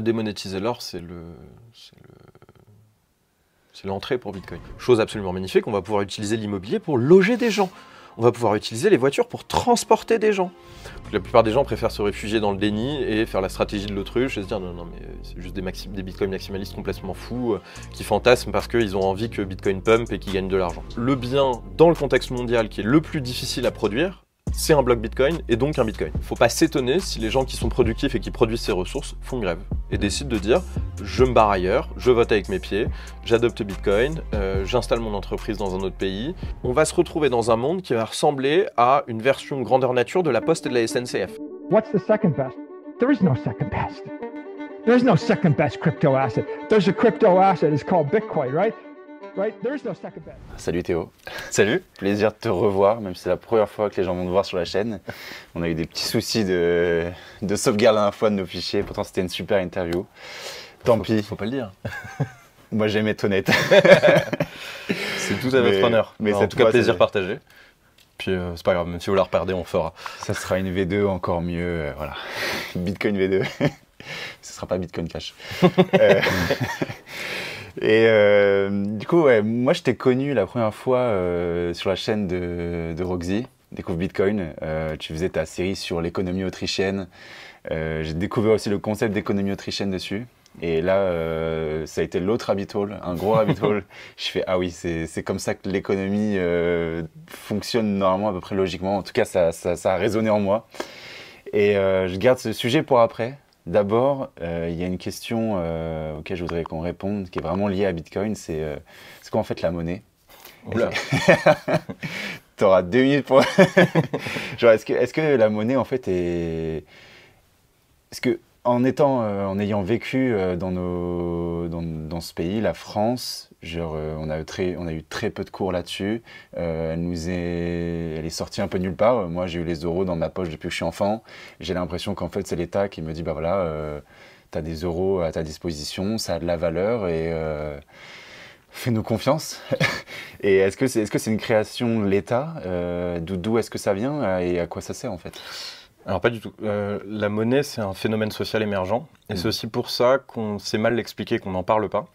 démonétiser l'or, c'est le, c'est l'entrée pour Bitcoin. Chose absolument magnifique, on va pouvoir utiliser l'immobilier pour loger des gens. On va pouvoir utiliser les voitures pour transporter des gens. la plupart des gens préfèrent se réfugier dans le déni et faire la stratégie de l'autruche et se dire non, non, mais c'est juste des, des bitcoins maximalistes complètement fous euh, qui fantasment parce qu'ils ont envie que Bitcoin pump et qu'ils gagnent de l'argent. Le bien, dans le contexte mondial qui est le plus difficile à produire, c'est un bloc Bitcoin et donc un Bitcoin. Faut pas s'étonner si les gens qui sont productifs et qui produisent ces ressources font grève et décident de dire je me barre ailleurs, je vote avec mes pieds, j'adopte Bitcoin, euh, j'installe mon entreprise dans un autre pays. On va se retrouver dans un monde qui va ressembler à une version grandeur nature de la Poste et de la SNCF. What's the second best? There is no second best. There no second best crypto asset. There's a crypto asset. It's called Bitcoin, right? Salut Théo. Salut. Plaisir de te revoir, même si c'est la première fois que les gens vont te voir sur la chaîne. On a eu des petits soucis de, de sauvegarde la fois de nos fichiers, pourtant c'était une super interview. Tant pis. Faut pas le dire. Moi j'aime être honnête. c'est tout à votre honneur. Mais c'est en tout cas plaisir partagé. Puis euh, c'est pas grave, même si vous la repardez, on fera. Ça sera une V2 encore mieux, euh, voilà. Bitcoin V2. Ce sera pas Bitcoin Cash. Euh, et euh, du coup, moi, je t'ai connu la première fois euh, sur la chaîne de, Roxy, Découvre Bitcoin. Euh, tu faisais ta série sur l'économie autrichienne. J'ai découvert aussi le concept d'économie autrichienne dessus. Et là, ça a été l'autre rabbit un gros rabbit je fais, ah oui, c'est comme ça que l'économie fonctionne normalement, à peu près logiquement. En tout cas, ça, a résonné en moi. Et je garde ce sujet pour après. D'abord, euh, il y a une question euh, auquel je voudrais qu'on réponde, qui est vraiment liée à Bitcoin, c'est euh, quoi en fait la monnaie Oula Tu auras deux minutes pour... Genre, est-ce que, est que la monnaie, en fait, est... Est-ce que, en, étant, euh, en ayant vécu dans, nos, dans, dans, ce pays, la France, euh, on, a eu très, peu de cours là-dessus. Euh, elle, est, sortie un peu nulle part. Moi, j'ai eu les euros dans ma poche depuis que je suis enfant. J'ai l'impression qu'en fait, c'est l'État qui me dit, bah voilà, euh, tu des euros à ta disposition, ça a de la valeur et fais-nous confiance. et est-ce que c'est une création de l'État D'où est-ce que ça vient et à quoi ça sert en fait alors pas du tout. la monnaie, c'est un phénomène social émergent, et mm. c'est aussi pour ça qu'on sait mal l'expliquer, qu'on n'en parle pas.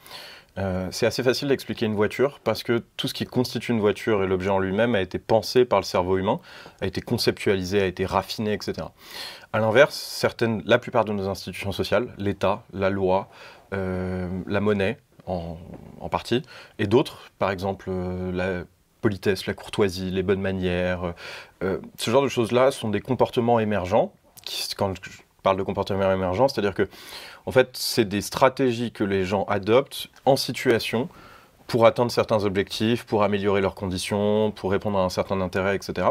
Euh, c'est assez facile d'expliquer une voiture parce que tout ce qui constitue une voiture et l'objet en lui-même a été pensé par le cerveau humain, a été conceptualisé, a été raffiné, etc. À l'inverse, la plupart de nos institutions sociales, l'État, la loi, euh, la monnaie en, partie, et d'autres, par exemple euh, la politesse, la courtoisie, les bonnes manières, ce genre de choses-là sont des comportements émergents qui, quand parle de comportement émergent, c'est-à-dire que, en fait, c'est des stratégies que les gens adoptent en situation pour atteindre certains objectifs, pour améliorer leurs conditions, pour répondre à un certain intérêt, etc.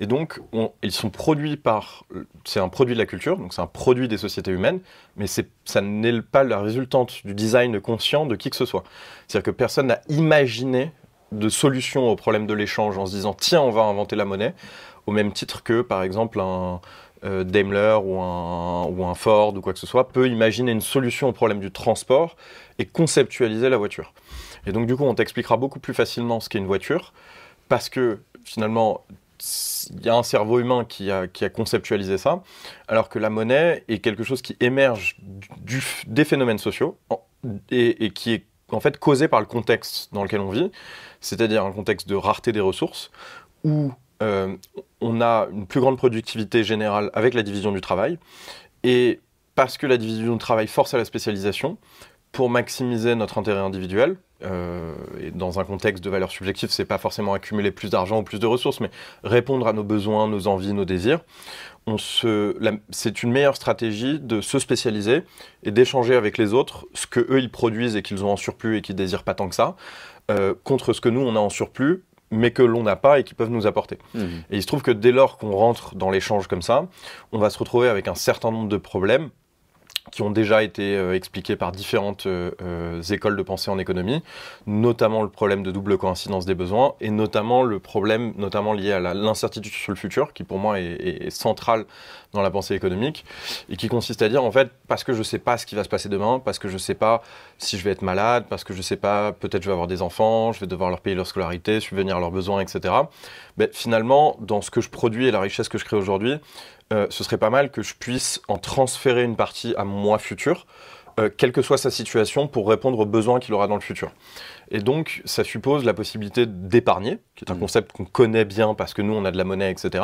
Et donc, ils sont produits par... C'est un produit de la culture, donc c'est un produit des sociétés humaines, mais ça n'est pas la résultante du design conscient de qui que ce soit. C'est-à-dire que personne n'a imaginé de solution au problème de l'échange en se disant « tiens, on va inventer la monnaie », au même titre que, par exemple, un, euh, Daimler ou un, Ford ou quoi que ce soit peut imaginer une solution au problème du transport et conceptualiser la voiture. Et donc du coup, on t'expliquera beaucoup plus facilement ce qu'est une voiture parce que finalement, il y a un cerveau humain qui a, conceptualisé ça, alors que la monnaie est quelque chose qui émerge des phénomènes sociaux et, qui est en fait causé par le contexte dans lequel on vit, c'est-à-dire un contexte de rareté des ressources, où euh, on a une plus grande productivité générale avec la division du travail. Et parce que la division du travail force à la spécialisation, pour maximiser notre intérêt individuel, euh, et dans un contexte de valeur subjective, c'est pas forcément accumuler plus d'argent ou plus de ressources, mais répondre à nos besoins, nos envies, nos désirs. C'est une meilleure stratégie de se spécialiser et d'échanger avec les autres ce que eux ils produisent et qu'ils ont en surplus et qu'ils désirent pas tant que ça, euh, contre ce que nous on a en surplus mais que l'on n'a pas et qui peuvent nous apporter. Mhm. Et il se trouve que dès lors qu'on rentre dans l'échange comme ça, on va se retrouver avec un certain nombre de problèmes qui ont déjà été euh, expliqués par différentes euh, euh, écoles de pensée en économie, notamment le problème de double coïncidence des besoins et notamment le problème notamment lié à l'incertitude sur le futur, qui pour moi est, est, central dans la pensée économique et qui consiste à dire en fait parce que je ne sais pas ce qui va se passer demain, parce que je ne sais pas si je vais être malade, parce que je ne sais pas peut-être je vais avoir des enfants, je vais devoir leur payer leur scolarité, subvenir à leurs besoins, etc. Mais ben, finalement dans ce que je produis et la richesse que je crée aujourd'hui, euh, ce serait pas mal que je puisse en transférer une partie à moi futur, euh, quelle que soit sa situation, pour répondre aux besoins qu'il aura dans le futur. Et donc, ça suppose la possibilité d'épargner, qui est un mm. concept qu'on connaît bien parce que nous, on a de la monnaie, etc.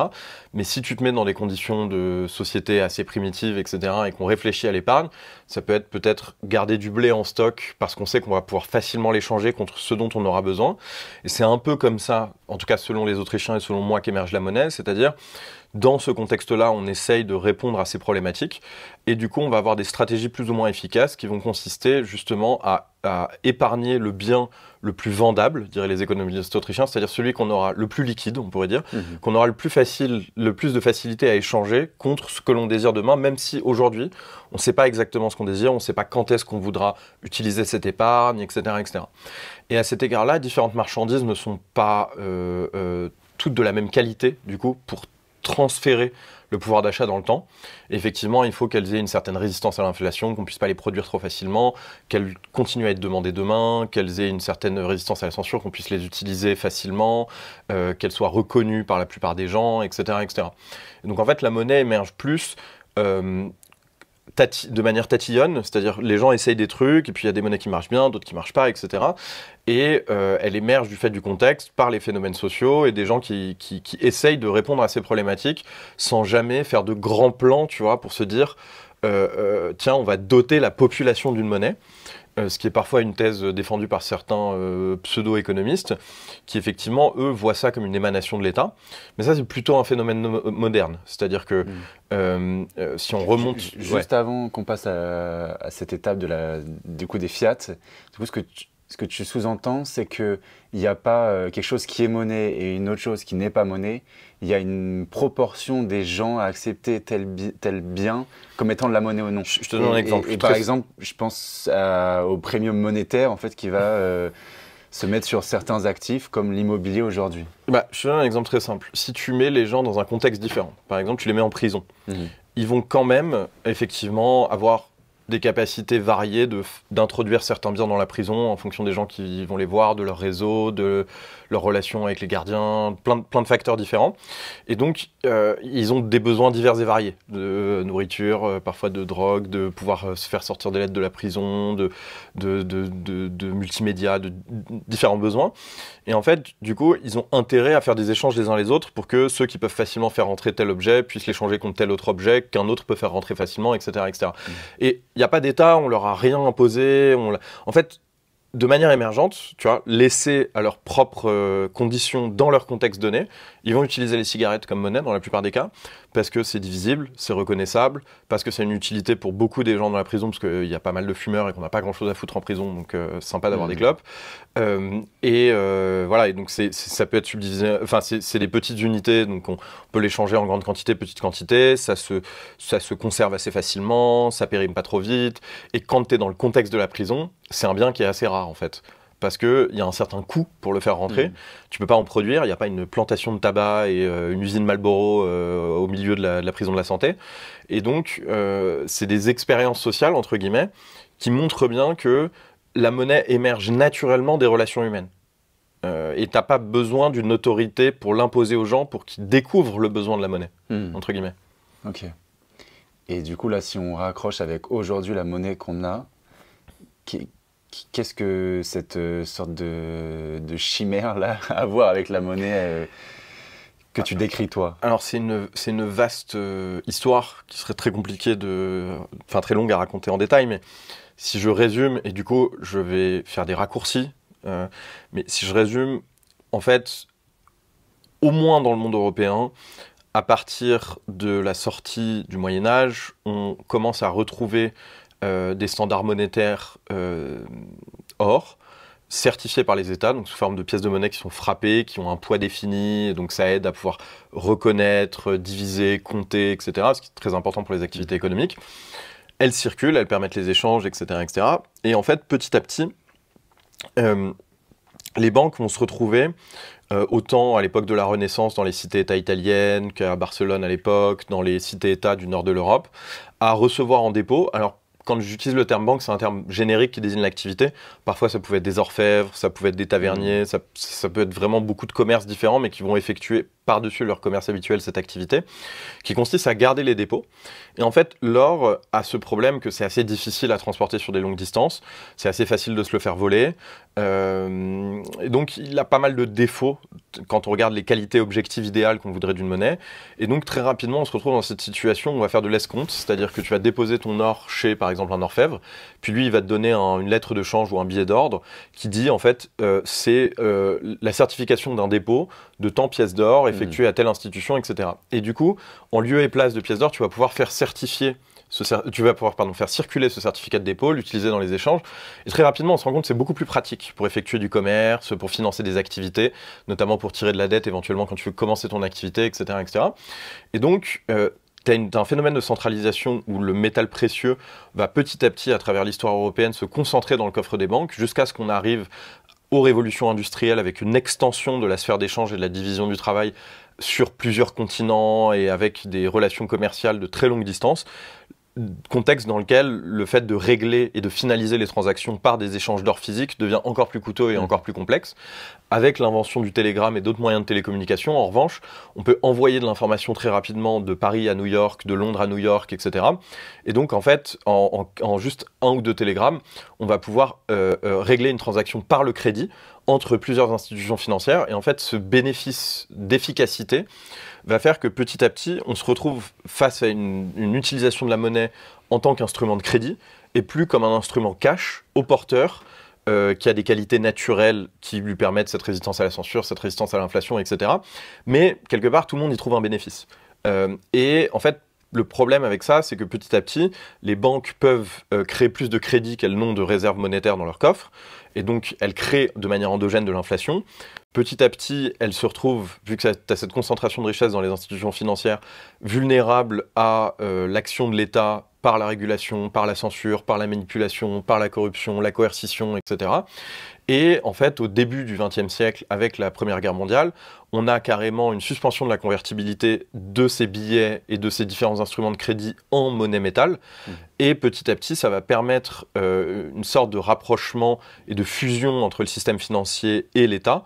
Mais si tu te mets dans des conditions de société assez primitives, etc., et qu'on réfléchit à l'épargne, ça peut être peut-être garder du blé en stock parce qu'on sait qu'on va pouvoir facilement l'échanger contre ce dont on aura besoin. Et c'est un peu comme ça, en tout cas selon les Autrichiens et selon moi, qu'émerge la monnaie, c'est-à-dire dans ce contexte-là, on essaye de répondre à ces problématiques. Et du coup, on va avoir des stratégies plus ou moins efficaces qui vont consister justement à, épargner le bien le plus vendable, diraient les économistes autrichiens, c'est-à-dire celui qu'on aura le plus liquide, on pourrait dire, mhm. qu'on aura le plus facile, le plus de facilité à échanger contre ce que l'on désire demain, même si aujourd'hui, on ne sait pas exactement ce qu'on désire, on ne sait pas quand est-ce qu'on voudra utiliser cette épargne, etc., etc. Et à cet égard-là, différentes marchandises ne sont pas euh, euh, toutes de la même qualité, du coup, pour transférer le pouvoir d'achat dans le temps. effectivement, il faut qu'elles aient une certaine résistance à l'inflation, qu'on ne puisse pas les produire trop facilement, qu'elles continuent à être demandées demain, qu'elles aient une certaine résistance à la censure, qu'on puisse les utiliser facilement, euh, qu'elles soient reconnues par la plupart des gens, etc. donc en fait, la monnaie émerge plus euh, de manière tatillonne, c'est-à-dire les gens essayent des trucs, et puis il y a des monnaies qui marchent bien, d'autres qui marchent pas, etc. Et euh, elle émerge du fait du contexte, par les phénomènes sociaux, et des gens qui, qui, essayent de répondre à ces problématiques sans jamais faire de grands plans, tu vois, pour se dire, euh, euh, tiens, on va doter la population d'une monnaie. Euh, ce qui est parfois une thèse euh, défendue par certains euh, pseudo-économistes, qui effectivement, eux, voient ça comme une émanation de l'État. Mais ça, c'est plutôt un phénomène moderne. C'est-à-dire que mm. si on remonte... Juste avant qu'on passe à, à, cette étape de la, du coup des fiat, du coup, ce que tu, ce que tu sous-entends, c'est qu'il n'y a pas euh, quelque chose qui est monnaie et une autre chose qui n'est pas monnaie. Il y a une proportion des gens à accepter tel, tel bien comme étant de la monnaie ou non. Je, te donne un exemple. par exemple, je pense au premium monétaire en fait, qui va euh, se mettre sur certains actifs comme l'immobilier aujourd'hui. Bah, je te donne un exemple très simple. Si tu mets les gens dans un contexte différent, par exemple, tu les mets en prison, mhm. ils vont quand même effectivement avoir des capacités variées d'introduire certains biens dans la prison en fonction des gens qui vont les voir, de leur réseau, de leur relation avec les gardiens, plein de, plein de facteurs différents. Et donc, euh, ils ont des besoins divers et variés, de nourriture, euh, parfois de drogue, de pouvoir euh, se faire sortir des lettres de la prison, de, de, de, de multimédia, de différents besoins. Et en fait, du coup, ils ont intérêt à faire des échanges les uns les autres pour que ceux qui peuvent facilement faire rentrer tel objet puissent l'échanger contre tel autre objet qu'un autre peut faire rentrer facilement, etc. etc. Et mmh. Il n'y a pas d'État, on leur a rien imposé. On... En fait, de manière émergente, tu vois, laissés à leurs propres euh, conditions dans leur contexte donné, ils vont utiliser les cigarettes comme monnaie dans la plupart des cas, parce que c'est divisible, c'est reconnaissable, parce que c'est une utilité pour beaucoup des gens dans la prison, parce qu'il y a pas mal de fumeurs et qu'on n'a pas grand-chose à foutre en prison, donc c'est euh, sympa d'avoir des mmh. clopes. Euh, et voilà, et donc c'est, ça peut être subdivisé, enfin c'est des petites unités, donc on, peut les changer en grande quantité, petite quantité, ça se, ça se conserve assez facilement, ça périme pas trop vite, et quand tu es dans le contexte de la prison, c'est un bien qui est assez rare en fait parce qu'il y a un certain coût pour le faire rentrer. Tu mm. Tu peux pas en produire, il n'y a pas une plantation de tabac et euh, une usine Marlboro euh, au milieu de la, prison de la santé. Et donc, euh, c'est des expériences sociales, entre guillemets, qui montrent bien que la monnaie émerge naturellement des relations humaines. et tu n'as pas besoin d'une autorité pour l'imposer aux gens pour qu'ils découvrent le besoin de la monnaie, mm. entre guillemets. Ok. Et du coup, là, si on raccroche avec aujourd'hui la monnaie qu'on a, Qu'est-ce que cette euh, sorte de, chimère là a à voir avec la monnaie euh, que tu décris toi Alors c'est une, une vaste euh, histoire qui serait très compliquée de, enfin très longue à raconter en détail, mais si je résume et du coup je vais faire des raccourcis, mais si je résume, en fait, au moins dans le monde européen, à partir de la sortie du Moyen Âge, on commence à retrouver euh, des standards monétaires euh, or, certifiés par les États, donc sous forme de pièces de monnaie qui sont frappées, qui ont un poids défini, donc ça aide à pouvoir reconnaître, diviser, compter, etc., ce qui est très important pour les activités économiques. Elles circulent, elles permettent les échanges, etc. etc. Et en fait, petit à petit, euh, les banques vont se retrouver, autant à l'époque de la Renaissance dans les cités-États italiennes qu'à Barcelone à l'époque, dans les cités-États du nord de l'Europe, à recevoir en dépôt. Alors, quand j'utilise le terme banque, c'est un terme générique qui désigne l'activité. Parfois, ça pouvait être des orfèvres, ça pouvait être des taverniers, ça, ça peut être vraiment beaucoup de commerces différents, mais qui vont effectuer par-dessus leur commerce habituel cette activité, qui consiste à garder les dépôts. Et en fait, l'or a ce problème que c'est assez difficile à transporter sur des longues distances, c'est assez facile de se le faire voler. Euh, et donc, il a pas mal de défauts quand on regarde les qualités objectives idéales qu'on voudrait d'une monnaie. Et donc, très rapidement, on se retrouve dans cette situation où on va faire de l'escompte, c'est-à-dire que tu vas déposer ton or chez, par exemple, un orfèvre, puis lui, il va te donner une lettre de change ou un billet d'ordre qui dit, en fait, euh, c'est euh, la certification d'un dépôt de tant pièces d'or effectué à telle institution, etc. Et du coup, en lieu et place de pièces d'or, tu vas pouvoir faire certifier ce, tu vas pouvoir pardon, faire circuler ce certificat de dépôt, l'utiliser dans les échanges. Et très rapidement, on se rend compte que c'est beaucoup plus pratique pour effectuer du commerce, pour financer des activités, notamment pour tirer de la dette éventuellement quand tu veux commencer ton activité, etc. etc. Et donc, euh, tu as, un phénomène de centralisation où le métal précieux va petit à petit, à travers l'histoire européenne, se concentrer dans le coffre des banques jusqu'à ce qu'on arrive révolution industrielle avec une extension de la sphère d'échange et de la division du travail sur plusieurs continents et avec des relations commerciales de très longue distance contexte dans lequel le fait de régler et de finaliser les transactions par des échanges d'or physique devient encore plus coûteux et mmh. encore plus complexe. Avec l'invention du télégramme et d'autres moyens de télécommunication, en revanche, on peut envoyer de l'information très rapidement de Paris à New York, de Londres à New York, etc. Et donc, en fait, en, juste un ou deux télégrammes, on va pouvoir euh, euh, régler une transaction par le crédit entre plusieurs institutions financières. Et en fait, ce bénéfice d'efficacité va faire que petit à petit, on se retrouve face à une, une utilisation de la monnaie en tant qu'instrument de crédit et plus comme un instrument cash au porteur euh, qui a des qualités naturelles qui lui permettent cette résistance à la censure, cette résistance à l'inflation, etc. Mais quelque part, tout le monde y trouve un bénéfice. Euh, et en fait, le problème avec ça, c'est que petit à petit, les banques peuvent euh, créer plus de crédits qu'elles n'ont de réserves monétaires dans leur coffre, et donc elles créent de manière endogène de l'inflation. Petit à petit, elles se retrouvent, vu que tu as cette concentration de richesse dans les institutions financières, vulnérables à l'action de l'État par la régulation, par la censure, par la manipulation, par la corruption, la coercition, etc. Et en fait, au début du XXe siècle, avec la Première Guerre mondiale, on a carrément une suspension de la convertibilité de ces billets et de ces différents instruments de crédit en monnaie métal. Mmh. Et petit à petit, ça va permettre euh, une sorte de rapprochement et de fusion entre le système financier et l'État.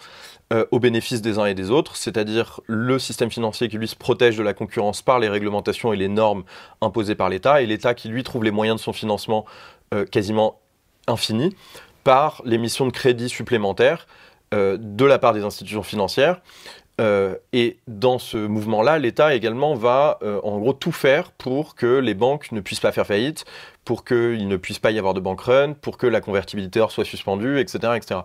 Euh, au bénéfice des uns et des autres, c'est-à-dire le système financier qui lui se protège de la concurrence par les réglementations et les normes imposées par l'État, et l'État qui lui trouve les moyens de son financement euh, quasiment infini par l'émission de crédits supplémentaires euh, de la part des institutions financières euh, et dans ce mouvement-là, l'État également va euh, en gros tout faire pour que les banques ne puissent pas faire faillite, pour qu'il ne puisse pas y avoir de bank run, pour que la convertibilité soit suspendue, etc., etc.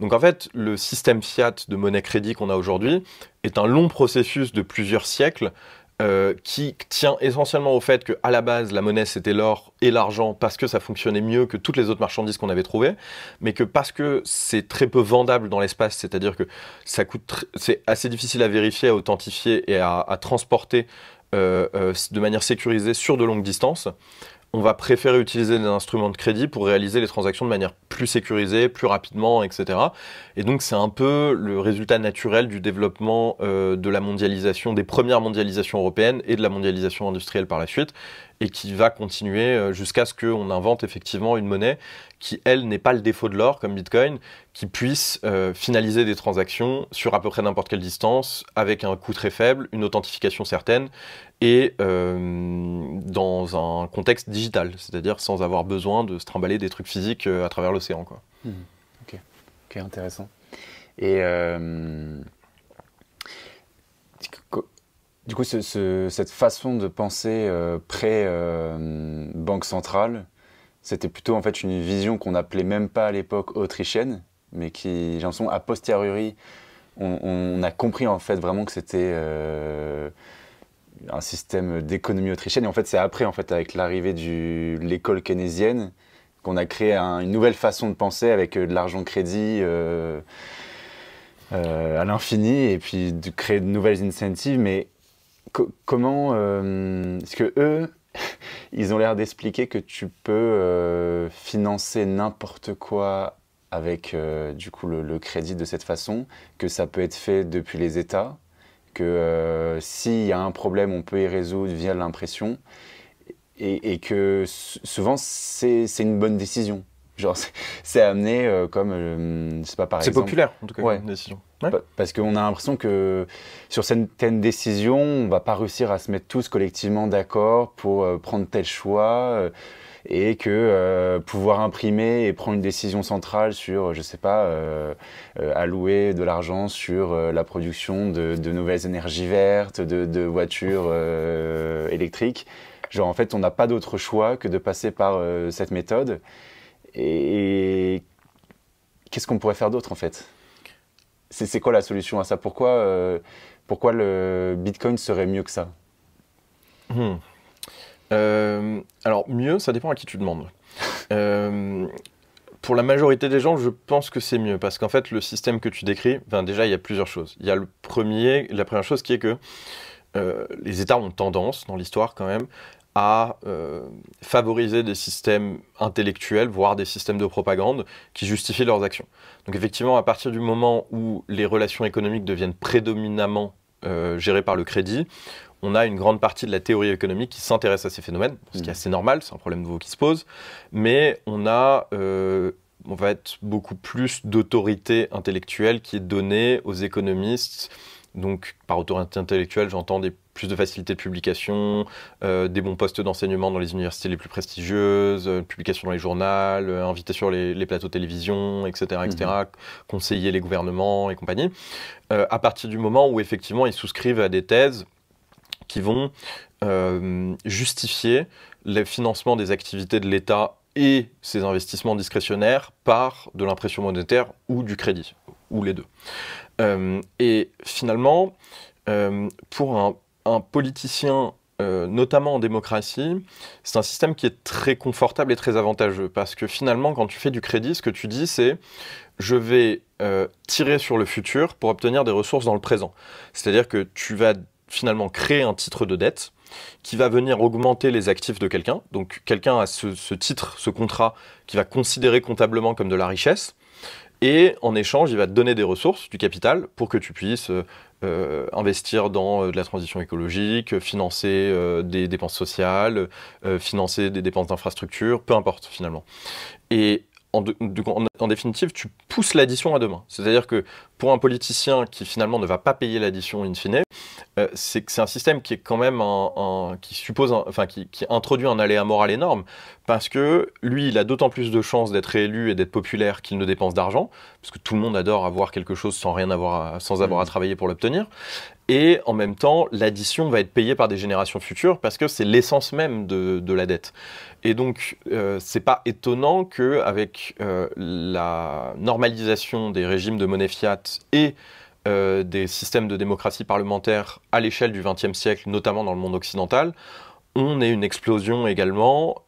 Donc en fait, le système fiat de monnaie crédit qu'on a aujourd'hui est un long processus de plusieurs siècles euh, qui tient essentiellement au fait qu'à la base, la monnaie, c'était l'or et l'argent parce que ça fonctionnait mieux que toutes les autres marchandises qu'on avait trouvées, mais que parce que c'est très peu vendable dans l'espace, c'est-à-dire que ça coûte, c'est assez difficile à vérifier, à authentifier et à, transporter euh, euh, de manière sécurisée sur de longues distances, on va préférer utiliser des instruments de crédit pour réaliser les transactions de manière plus sécurisée, plus rapidement, etc. Et donc c'est un peu le résultat naturel du développement euh, de la mondialisation, des premières mondialisations européennes et de la mondialisation industrielle par la suite et qui va continuer euh, jusqu'à ce qu'on invente effectivement une monnaie qui, elle, n'est pas le défaut de l'or comme Bitcoin, qui puisse euh, finaliser des transactions sur à peu près n'importe quelle distance, avec un coût très faible, une authentification certaine, et euh, dans un contexte digital, c'est-à-dire sans avoir besoin de se trimballer des trucs physiques à travers l'océan. Quoi. Hmm. ok, intéressant. Et. Du coup, ce, cette façon de penser près euh, pré-banque euh, centrale, c'était plutôt en fait une vision qu'on n'appelait même pas à l'époque autrichienne, mais qui, j'ai l'impression, a posteriori, on, a compris en fait vraiment que c'était euh, un système d'économie autrichienne. Et en fait, c'est après, en fait, avec l'arrivée de l'école keynésienne, qu'on a créé une nouvelle façon de penser avec de l'argent crédit. à l'infini et puis de créer de nouvelles incentives, mais comment est-ce euh, que eux ils ont l'air d'expliquer que tu peux euh, financer n'importe quoi avec euh, du coup le, crédit de cette façon, que ça peut être fait depuis les États, que s'il y a un problème, on peut y résoudre via l'impression, et, que souvent c'est une bonne décision. Genre, c'est amené euh, comme. Euh, c'est pas C'est populaire, en tout cas, décision. Parce qu'on a l'impression que sur certaines décisions, on va pas réussir à se mettre tous collectivement d'accord pour euh, prendre tel choix. et que pouvoir imprimer et prendre une décision centrale sur, je sais pas, allouer de l'argent sur la production de, nouvelles énergies vertes, de, de voitures électriques. Genre, en fait, on n'a pas d'autre choix que de passer par cette méthode. Et, qu'est-ce qu'on pourrait faire d'autre en fait c'est, quoi la solution à ça pourquoi, euh, pourquoi le Bitcoin serait mieux que ça hmm. euh, Alors mieux, ça dépend à qui tu demandes. Euh, pour la majorité des gens, je pense que c'est mieux parce qu'en fait, le système que tu décris, ben déjà, il y a plusieurs choses. Il y a le premier, la première chose qui est que les États ont tendance, dans l'histoire quand même, à euh, favoriser des systèmes intellectuels, voire des systèmes de propagande, qui justifient leurs actions. Donc effectivement, à partir du moment où les relations économiques deviennent prédominamment euh, gérées par le crédit, on a une grande partie de la théorie économique qui s'intéresse à ces phénomènes, ce qui est mm. assez normal, c'est un problème nouveau qui se pose, mais on a... Euh, on va beaucoup plus d'autorité intellectuelle qui est donnée aux économistes. Donc, par autorité intellectuelle, j'entends des plus de facilité de publication, euh, des bons postes d'enseignement dans les universités les plus prestigieuses, euh, publication dans les journaux, euh, invité sur les, plateaux de télévision, etc., etc., mhm. conseiller les gouvernements et compagnie. à partir du moment où effectivement ils souscrivent à des thèses qui vont justifier le financement des activités de l'État et ses investissements discrétionnaires par de l'impression monétaire ou du crédit, ou les deux. et finalement, pour un un politicien euh, notamment en démocratie, c'est un système qui est très confortable et très avantageux parce que finalement, quand tu fais du crédit, ce que tu dis, c'est je vais euh, tirer sur le futur pour obtenir des ressources dans le présent. C'est-à-dire que tu vas finalement créer un titre de dette qui va venir augmenter les actifs de quelqu'un. Donc quelqu'un a ce titre, ce contrat, qui va considérer comptablement comme de la richesse. Et en échange, il va te donner des ressources, du capital, pour que tu puisses euh, euh, investir dans euh, de la transition écologique, financer des dépenses sociales, financer des dépenses d'infrastructure, peu importe finalement. Et en, définitive, tu pousses l'addition à demain. C'est-à-dire que pour un politicien qui finalement ne va pas payer l'addition in fine, euh, c'est un système qui est quand même un, qui suppose, enfin qui, introduit un aléa moral énorme parce que lui, il a d'autant plus de chances d'être élu et d'être populaire qu'il ne dépense d'argent, parce que tout le monde adore avoir quelque chose sans rien avoir, sans avoir à mm. travailler pour l'obtenir et en même temps, l'addition va être payée par des générations futures parce que c'est l'essence même de, la dette. Et donc, ce euh, c'est pas étonnant que avec euh, la normalisation des régimes de monnaie fiat et euh, des systèmes de démocratie parlementaire à l'échelle du XXe siècle, notamment dans le monde occidental, on ait une explosion également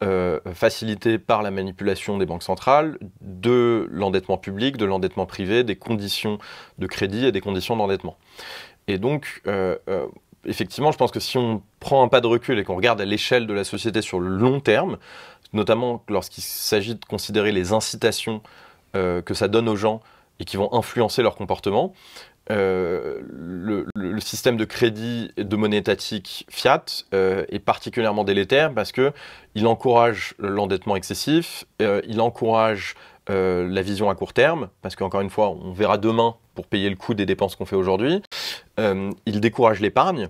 facilitée par la manipulation des banques centrales, de l'endettement public, de l'endettement privé, des conditions de crédit et des conditions d'endettement. Et donc, euh, euh, effectivement, je pense que si on prend un pas de recul et qu'on regarde à l'échelle de la société sur le long terme, notamment lorsqu'il s'agit de considérer les incitations euh, que ça donne aux gens et qui vont influencer leur comportement, le, système de crédit de monnaie étatique fiat est particulièrement délétère parce que il encourage l'endettement excessif, il encourage euh, la vision à court terme, parce qu'encore une fois, on verra demain pour payer le coût des dépenses qu'on fait aujourd'hui. Euh, il décourage l'épargne,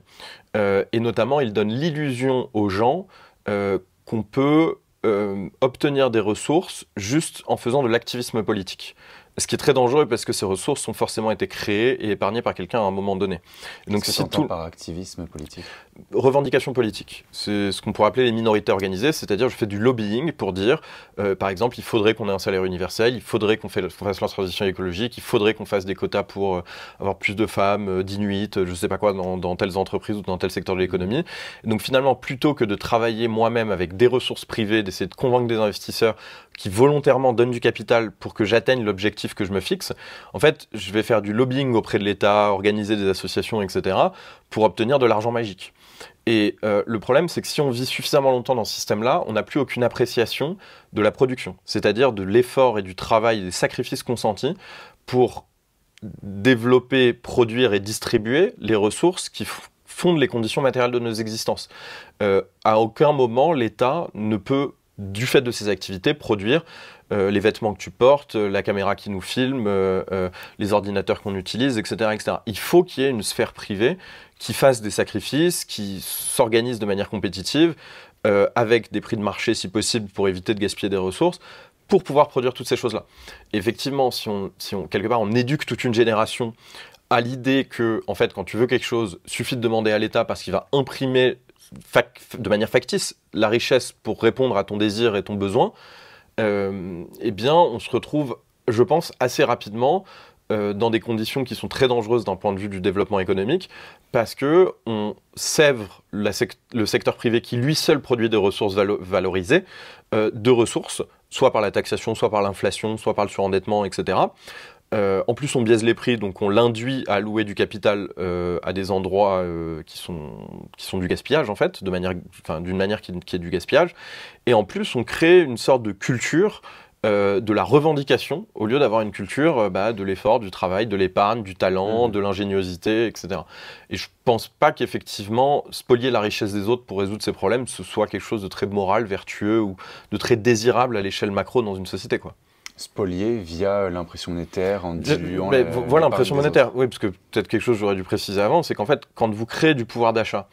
euh, et notamment, il donne l'illusion aux gens qu'on peut obtenir des ressources juste en faisant de l'activisme politique. Ce qui est très dangereux parce que ces ressources ont forcément été créées et épargnées par quelqu'un à un moment donné. Donc, c'est tout par activisme politique. Revendication politique, c'est ce qu'on pourrait appeler les minorités organisées, c'est-à-dire je fais du lobbying pour dire, euh, par exemple, il faudrait qu'on ait un salaire universel, il faudrait qu'on fasse la transition écologique, il faudrait qu'on fasse des quotas pour euh, avoir plus de femmes, euh, d'inuits, je sais pas quoi, dans, dans, telles entreprises ou dans tel secteur de l'économie. Donc finalement, plutôt que de travailler moi-même avec des ressources privées, d'essayer de convaincre des investisseurs qui volontairement donnent du capital pour que j'atteigne l'objectif que je me fixe, en fait, je vais faire du lobbying auprès de l'État, organiser des associations, etc., pour obtenir de l'argent magique. Et euh, le problème, c'est que si on vit suffisamment longtemps dans ce système-là, on n'a plus aucune appréciation de la production, c'est-à-dire de l'effort et du travail des sacrifices consentis pour développer, produire et distribuer les ressources qui fondent les conditions matérielles de nos existences. Euh, à aucun moment, l'État ne peut, du fait de ses activités, produire euh, les vêtements que tu portes, euh, la caméra qui nous filme, euh, les ordinateurs qu'on utilise, etc., etc. Il faut qu'il y ait une sphère privée qui fasse des sacrifices, qui s'organise de manière compétitive, avec des prix de marché si possible pour éviter de gaspiller des ressources, pour pouvoir produire toutes ces choses-là. Effectivement, si on, si quelque part, on éduque toute une génération à l'idée que, en fait, quand tu veux quelque chose, suffit de demander à l'État parce qu'il va imprimer de manière factice la richesse pour répondre à ton désir et ton besoin, euh, eh bien, on se retrouve, je pense, assez rapidement euh, dans des conditions qui sont très dangereuses d'un point de vue du développement économique, parce que on sèvre le secteur privé qui lui seul produit des ressources valorisées, euh, de ressources, soit par la taxation, soit par l'inflation, soit par le surendettement, etc., euh, en plus, on biaise les prix, donc on l'induit à louer du capital euh, à des endroits euh, qui, sont, qui sont du gaspillage, en fait, d'une manière, qui, est du gaspillage. Et en plus, on crée une sorte de culture de la revendication, au lieu d'avoir une culture bah, de l'effort, du travail, de l'épargne, du talent, mmh. de l'ingéniosité, etc. Et je pense pas qu'effectivement, spolier la richesse des autres pour résoudre ces problèmes, ce soit quelque chose de très moral, vertueux ou de très désirable à l'échelle macro dans une société, quoi spolié via l'impression monétaire en diluant. voilà l'impression monétaire, oui, parce que peut-être quelque chose que j'aurais dû préciser avant, c'est qu'en fait, quand vous créez du pouvoir d'achat,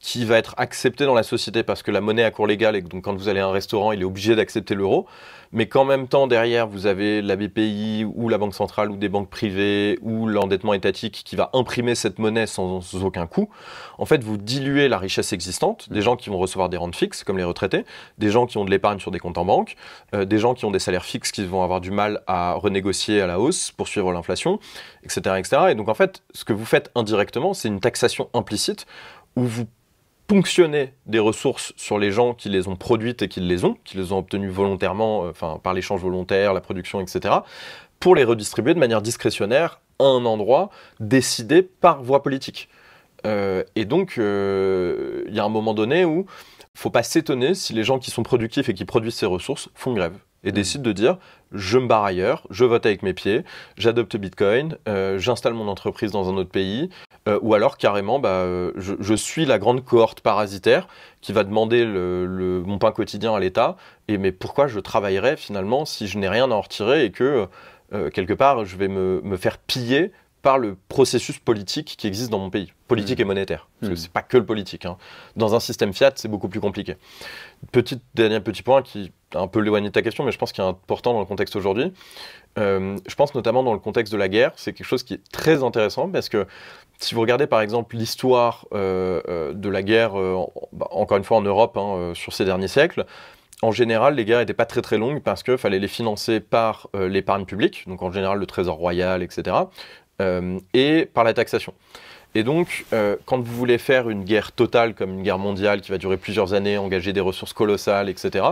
qui va être accepté dans la société parce que la monnaie a cours légal et donc quand vous allez à un restaurant, il est obligé d'accepter l'euro, mais qu'en même temps derrière vous avez la BPI ou la banque centrale ou des banques privées ou l'endettement étatique qui va imprimer cette monnaie sans, aucun coût. En fait, vous diluez la richesse existante des gens qui vont recevoir des rentes fixes comme les retraités, des gens qui ont de l'épargne sur des comptes en banque, euh, des gens qui ont des salaires fixes qui vont avoir du mal à renégocier à la hausse pour suivre l'inflation, etc., etc. Et donc en fait, ce que vous faites indirectement, c'est une taxation implicite où vous ponctionner des ressources sur les gens qui les ont produites et qui les ont, qui les ont obtenues volontairement, euh, enfin par l'échange volontaire, la production, etc., pour les redistribuer de manière discrétionnaire à un endroit décidé par voie politique. Euh, et donc, euh, il y a un moment donné où faut pas s'étonner si les gens qui sont productifs et qui produisent ces ressources font grève et décide de dire je me barre ailleurs, je vote avec mes pieds, j'adopte Bitcoin, euh, j'installe mon entreprise dans un autre pays, euh, ou alors carrément bah, euh, je, suis la grande cohorte parasitaire qui va demander mon pain quotidien à l'État, et mais pourquoi je travaillerais finalement si je n'ai rien à en retirer et que quelque part je vais me, faire piller par le processus politique qui existe dans mon pays, politique hmm. et monétaire. Parce que hmm. c'est pas que le politique. Hein. Dans un système fiat, c'est beaucoup plus compliqué. Petit, dernier petit point qui un peu éloigné de ta question, mais je pense qu'il est important dans le contexte aujourd'hui. Euh, je pense notamment dans le contexte de la guerre, c'est quelque chose qui est très intéressant parce que si vous regardez par exemple l'histoire euh, euh, de la guerre, bah, encore une fois en Europe, hein, sur ces derniers siècles, en général, les guerres n'étaient pas très très longues parce qu'il fallait les financer par l'épargne publique, donc en général le trésor royal, etc., et par la taxation. Et donc, quand vous voulez faire une guerre totale, comme une guerre mondiale qui va durer plusieurs années, engager des ressources colossales, etc.,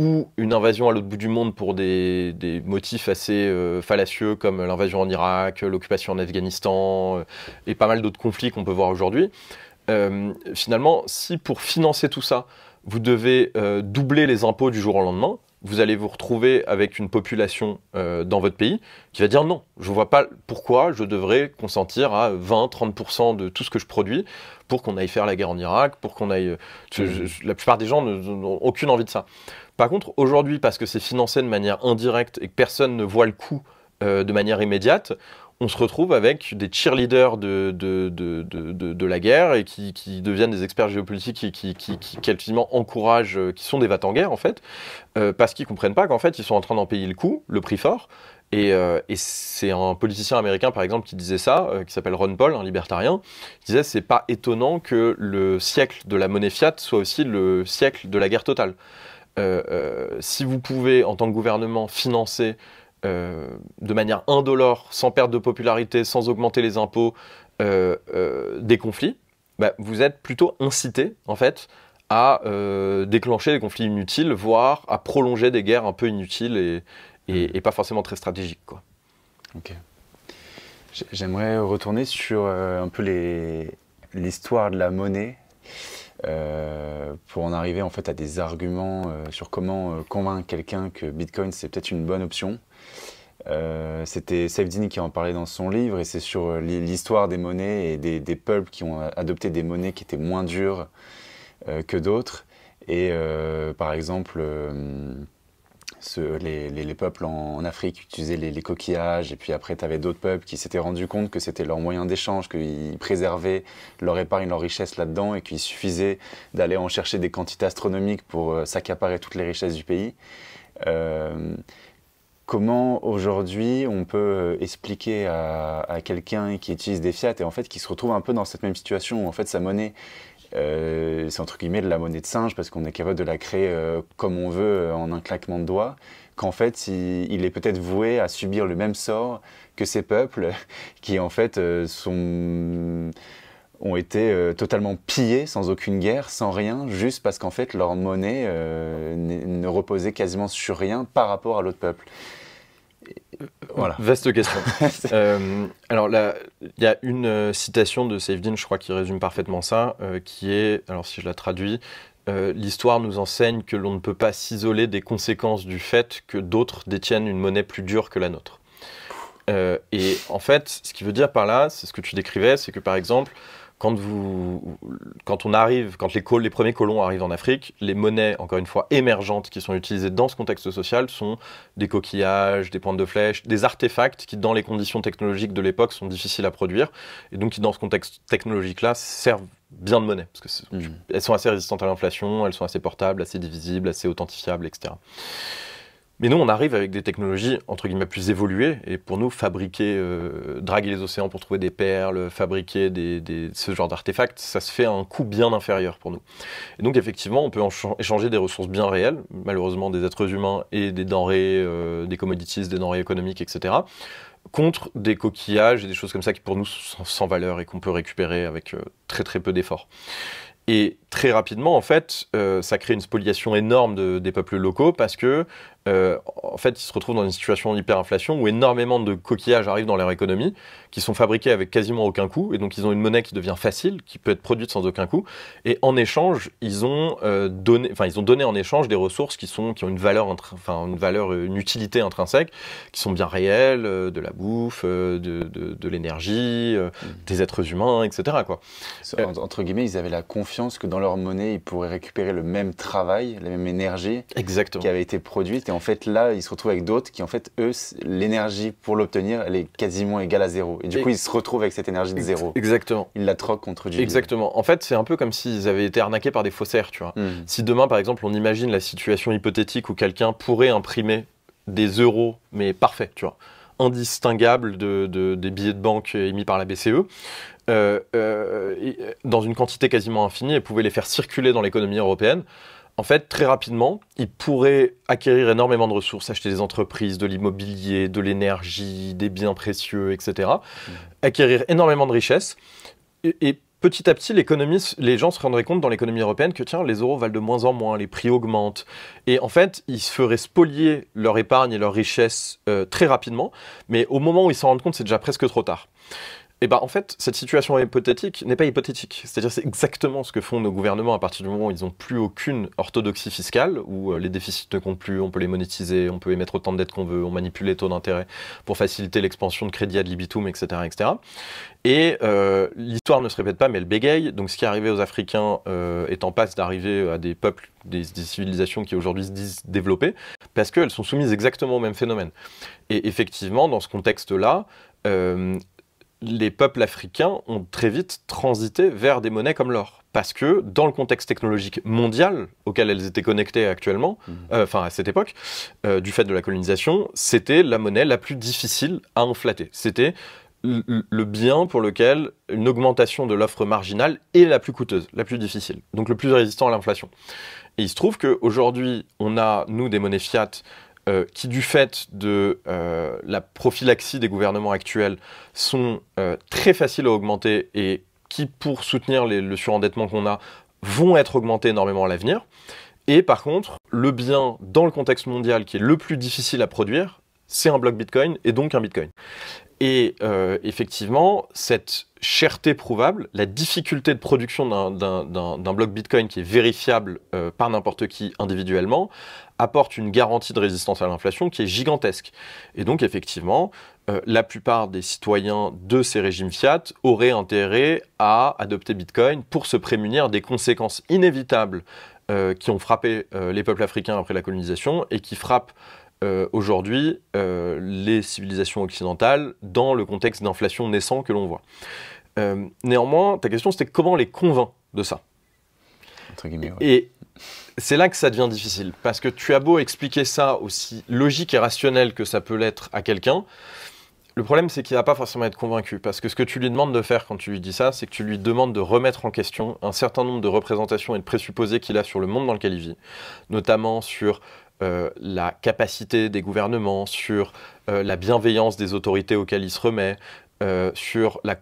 ou une invasion à l'autre bout du monde pour des, motifs assez euh, fallacieux comme l'invasion en Irak, l'occupation en Afghanistan euh, et pas mal d'autres conflits qu'on peut voir aujourd'hui. Euh, finalement, si pour financer tout ça, vous devez doubler les impôts du jour au lendemain, vous allez vous retrouver avec une population dans votre pays qui va dire non, je ne vois pas pourquoi je devrais consentir à 20-30% de tout ce que je produis pour qu'on aille faire la guerre en Irak, pour qu'on aille... Mmh. la plupart des gens n'ont aucune envie de ça. Par contre, aujourd'hui, parce que c'est financé de manière indirecte et que personne ne voit le coût euh, de manière immédiate, on se retrouve avec des cheerleaders de, la guerre et qui, deviennent des experts géopolitiques et qui, qui, encouragent, euh, qui sont des vats en guerre en fait, euh, parce qu'ils comprennent pas qu'en fait ils sont en train d'en payer le coût, le prix fort. Et, c'est un politicien américain par exemple qui disait ça, qui s'appelle Ron Paul, un libertarien, qui disait c'est pas étonnant que le siècle de la monnaie fiat soit aussi le siècle de la guerre totale. Euh, euh, si vous pouvez, en tant que gouvernement, financer euh, de manière indolore, sans perte de popularité, sans augmenter les impôts, des conflits, bah, vous êtes plutôt incité, en fait, à déclencher des conflits inutiles, voire à prolonger des guerres un peu inutiles et, mm-hmm. pas forcément très stratégiques. Quoi. Ok. J'aimerais retourner sur un peu l'histoire de la monnaie. Euh, pour en arriver en fait à des arguments euh, sur comment euh, convaincre quelqu'un que Bitcoin c'est peut-être une bonne option. C'était Saifdin qui en parlait dans son livre et c'est sur l'histoire des monnaies et des, des, peuples qui ont adopté des monnaies qui étaient moins dures que d'autres. Et par exemple, les, peuples en, Afrique utilisaient les, coquillages, et puis après, tu avais d'autres peuples qui s'étaient rendus compte que c'était leur moyen d'échange, qu'ils préservaient leur épargne, leur richesse là-dedans, et qu'il suffisait d'aller en chercher des quantités astronomiques pour euh, s'accaparer toutes les richesses du pays. Euh, comment aujourd'hui on peut euh, expliquer à, quelqu'un qui utilise des fiat et en fait qui se retrouve un peu dans cette même situation où en fait sa monnaie euh, c'est entre guillemets de la monnaie de singe parce qu'on est capable de la créer euh, comme on veut euh, en un claquement de doigts, qu'en fait il, est peut-être voué à subir le même sort que ces peuples qui en fait ont été totalement pillés sans aucune guerre, sans rien, juste parce qu'en fait leur monnaie ne reposait quasiment sur rien par rapport à l'autre peuple. Voilà. Vaste question. Euh, alors là, il y a une euh, citation de Safedin, je crois, qui résume parfaitement ça, euh, qui est, alors si je la traduis, l'histoire nous enseigne que l'on ne peut pas s'isoler des conséquences du fait que d'autres détiennent une monnaie plus dure que la nôtre. et en fait, ce qui veut dire par là, c'est ce que tu décrivais, c'est que par exemple, quand, vous, quand on arrive, quand les, les, premiers colons arrivent en Afrique, les monnaies, encore une fois, émergentes qui sont utilisées dans ce contexte social sont des coquillages, des pointes de flèche, des artefacts qui, dans les conditions technologiques de l'époque, sont difficiles à produire, et donc qui, dans ce contexte technologique-là, servent bien de monnaie, parce que hmm. elles sont assez résistantes à l'inflation, elles sont assez portables, assez divisibles, assez authentifiables, etc. Mais nous, on arrive avec des technologies, entre guillemets, plus évoluées. Et pour nous, fabriquer, euh, draguer les océans pour trouver des perles, fabriquer des, ce genre d'artefacts, ça se fait à un coût bien inférieur pour nous. Et donc, effectivement, on peut échanger des ressources bien réelles, malheureusement des êtres humains et des denrées, euh, des commodities, des denrées économiques, etc., contre des coquillages et des choses comme ça qui pour nous sont sans valeur et qu'on peut récupérer avec euh, très très peu d'efforts. Et très rapidement, en fait, ça crée une spoliation énorme des peuples locaux parce que euh, en fait, ils se retrouvent dans une situation d'hyperinflation où énormément de coquillages arrivent dans leur économie, qui sont fabriqués avec quasiment aucun coût, et donc ils ont une monnaie qui devient facile, qui peut être produite sans aucun coût, et en échange, ils ont, euh, donné, enfin, ils ont donné en échange des ressources qui, sont, qui ont une valeur, enfin, une valeur, euh, une utilité intrinsèque, qui sont bien réelles, de la bouffe, de, l'énergie, mhm. des êtres humains, etc. Quoi. Entre guillemets, ils avaient la confiance que dans leur monnaie, ils pourraient récupérer le même travail, la même énergie Exactement. qui avait été produite et en fait, là, ils se retrouvent avec d'autres qui, en fait, eux, l'énergie pour l'obtenir, elle est quasiment égale à zéro. Et du coup, ils se retrouvent avec cette énergie de zéro. Exactement. Ils la troquent contre du Exactement. En fait, c'est un peu comme s'ils avaient été arnaqués par des faussaires, tu vois. Hmm. Si demain, par exemple, on imagine la situation hypothétique où quelqu'un pourrait imprimer des euros, mais parfaits, tu vois indistinguables des billets de banque émis par la BCE, euh, euh, euh, dans une quantité quasiment infinie et pouvait les faire circuler dans l'économie européenne en fait, très rapidement, ils pourraient acquérir énormément de ressources, acheter des entreprises, de l'immobilier, de l'énergie, des biens précieux, etc. Mmh. Acquérir énormément de richesses. Et, petit à petit, les gens se rendraient compte dans l'économie européenne que tiens, les euros valent de moins en moins, les prix augmentent. Et en fait, ils se feraient spolier leur épargne et leur richesse euh, très rapidement. Mais au moment où ils s'en rendent compte, c'est déjà presque trop tard. Eh ben, en fait, cette situation hypothétique n'est pas hypothétique. C'est-à-dire, c'est exactement ce que font nos gouvernements à partir du moment où ils n'ont plus aucune orthodoxie fiscale, où euh, les déficits ne comptent plus, on peut les monétiser, on peut émettre autant de dettes qu'on veut, on manipule les taux d'intérêt pour faciliter l'expansion de crédit ad libitum, etc. etc. Et euh, l'histoire ne se répète pas, mais elle bégaye. Donc, ce qui est arrivé aux Africains euh, est en passe d'arriver à des peuples, des, civilisations qui aujourd'hui se disent développées, parce qu'elles sont soumises exactement au même phénomène. Et effectivement, dans ce contexte-là, euh, les peuples africains ont très vite transité vers des monnaies comme l'or. Parce que dans le contexte technologique mondial auquel elles étaient connectées actuellement, mm. euh, enfin à cette époque, euh, du fait de la colonisation, c'était la monnaie la plus difficile à inflater. C'était le bien pour lequel une augmentation de l'offre marginale est la plus coûteuse, la plus difficile, donc le plus résistant à l'inflation. Et il se trouve qu'aujourd'hui, on a, nous, des monnaies fiat euh, qui, du fait de euh, la prophylaxie des gouvernements actuels, sont euh, très faciles à augmenter et qui, pour soutenir le surendettement qu'on a, vont être augmentés énormément à l'avenir. Et par contre, le bien dans le contexte mondial qui est le plus difficile à produire, c'est un bloc Bitcoin et donc un Bitcoin. Et euh, effectivement, cette cherté prouvable, la difficulté de production d'un bloc Bitcoin qui est vérifiable euh, par n'importe qui individuellement, apporte une garantie de résistance à l'inflation qui est gigantesque. Et donc effectivement, euh, la plupart des citoyens de ces régimes fiat auraient intérêt à adopter Bitcoin pour se prémunir des conséquences inévitables qui ont frappé les peuples africains après la colonisation et qui frappent euh, aujourd'hui euh, les civilisations occidentales dans le contexte d'inflation naissant que l'on voit. Euh, néanmoins, ta question c'était comment les convainc de ça Et c'est là que ça devient difficile, parce que tu as beau expliquer ça aussi logique et rationnel que ça peut l'être à quelqu'un, le problème c'est qu'il va pas forcément être convaincu, parce que ce que tu lui demandes de faire quand tu lui dis ça, c'est que tu lui demandes de remettre en question un certain nombre de représentations et de présupposés qu'il a sur le monde dans lequel il vit, notamment sur euh, la capacité des gouvernements, sur euh, la bienveillance des autorités auxquelles il se remet, euh, sur la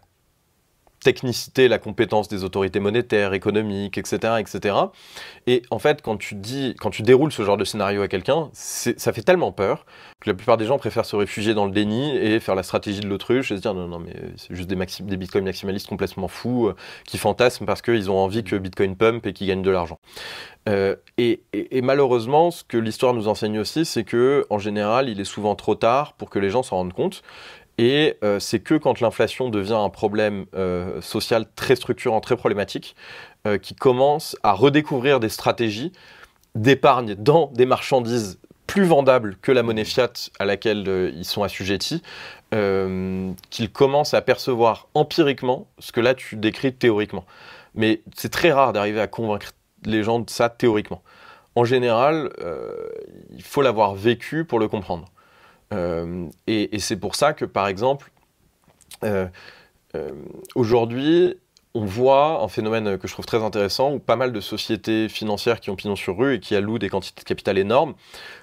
technicité, la compétence des autorités monétaires, économiques, etc., etc. Et en fait, quand tu dis, quand tu déroules ce genre de scénario à quelqu'un, ça fait tellement peur que la plupart des gens préfèrent se réfugier dans le déni et faire la stratégie de l'autruche et se dire non, non, mais c'est juste des, des bitcoins maximalistes complètement fous euh, qui fantasment parce qu'ils ont envie que bitcoin pump et qu'ils gagnent de l'argent. Euh, et, et, malheureusement, ce que l'histoire nous enseigne aussi, c'est que en général, il est souvent trop tard pour que les gens s'en rendent compte. Et euh, c'est que quand l'inflation devient un problème euh, social très structurant, très problématique, qu'ils euh, qui commence à redécouvrir des stratégies d'épargne dans des marchandises plus vendables que la monnaie fiat à laquelle ils sont assujettis, qu'ils commencent à percevoir empiriquement ce que là tu décris théoriquement. Mais c'est très rare d'arriver à convaincre les gens de ça théoriquement. En général, il faut l'avoir vécu pour le comprendre. Euh, et, c'est pour ça que, par exemple, euh, euh, aujourd'hui, on voit un phénomène que je trouve très intéressant où pas mal de sociétés financières qui ont pignon sur rue et qui allouent des quantités de capital énormes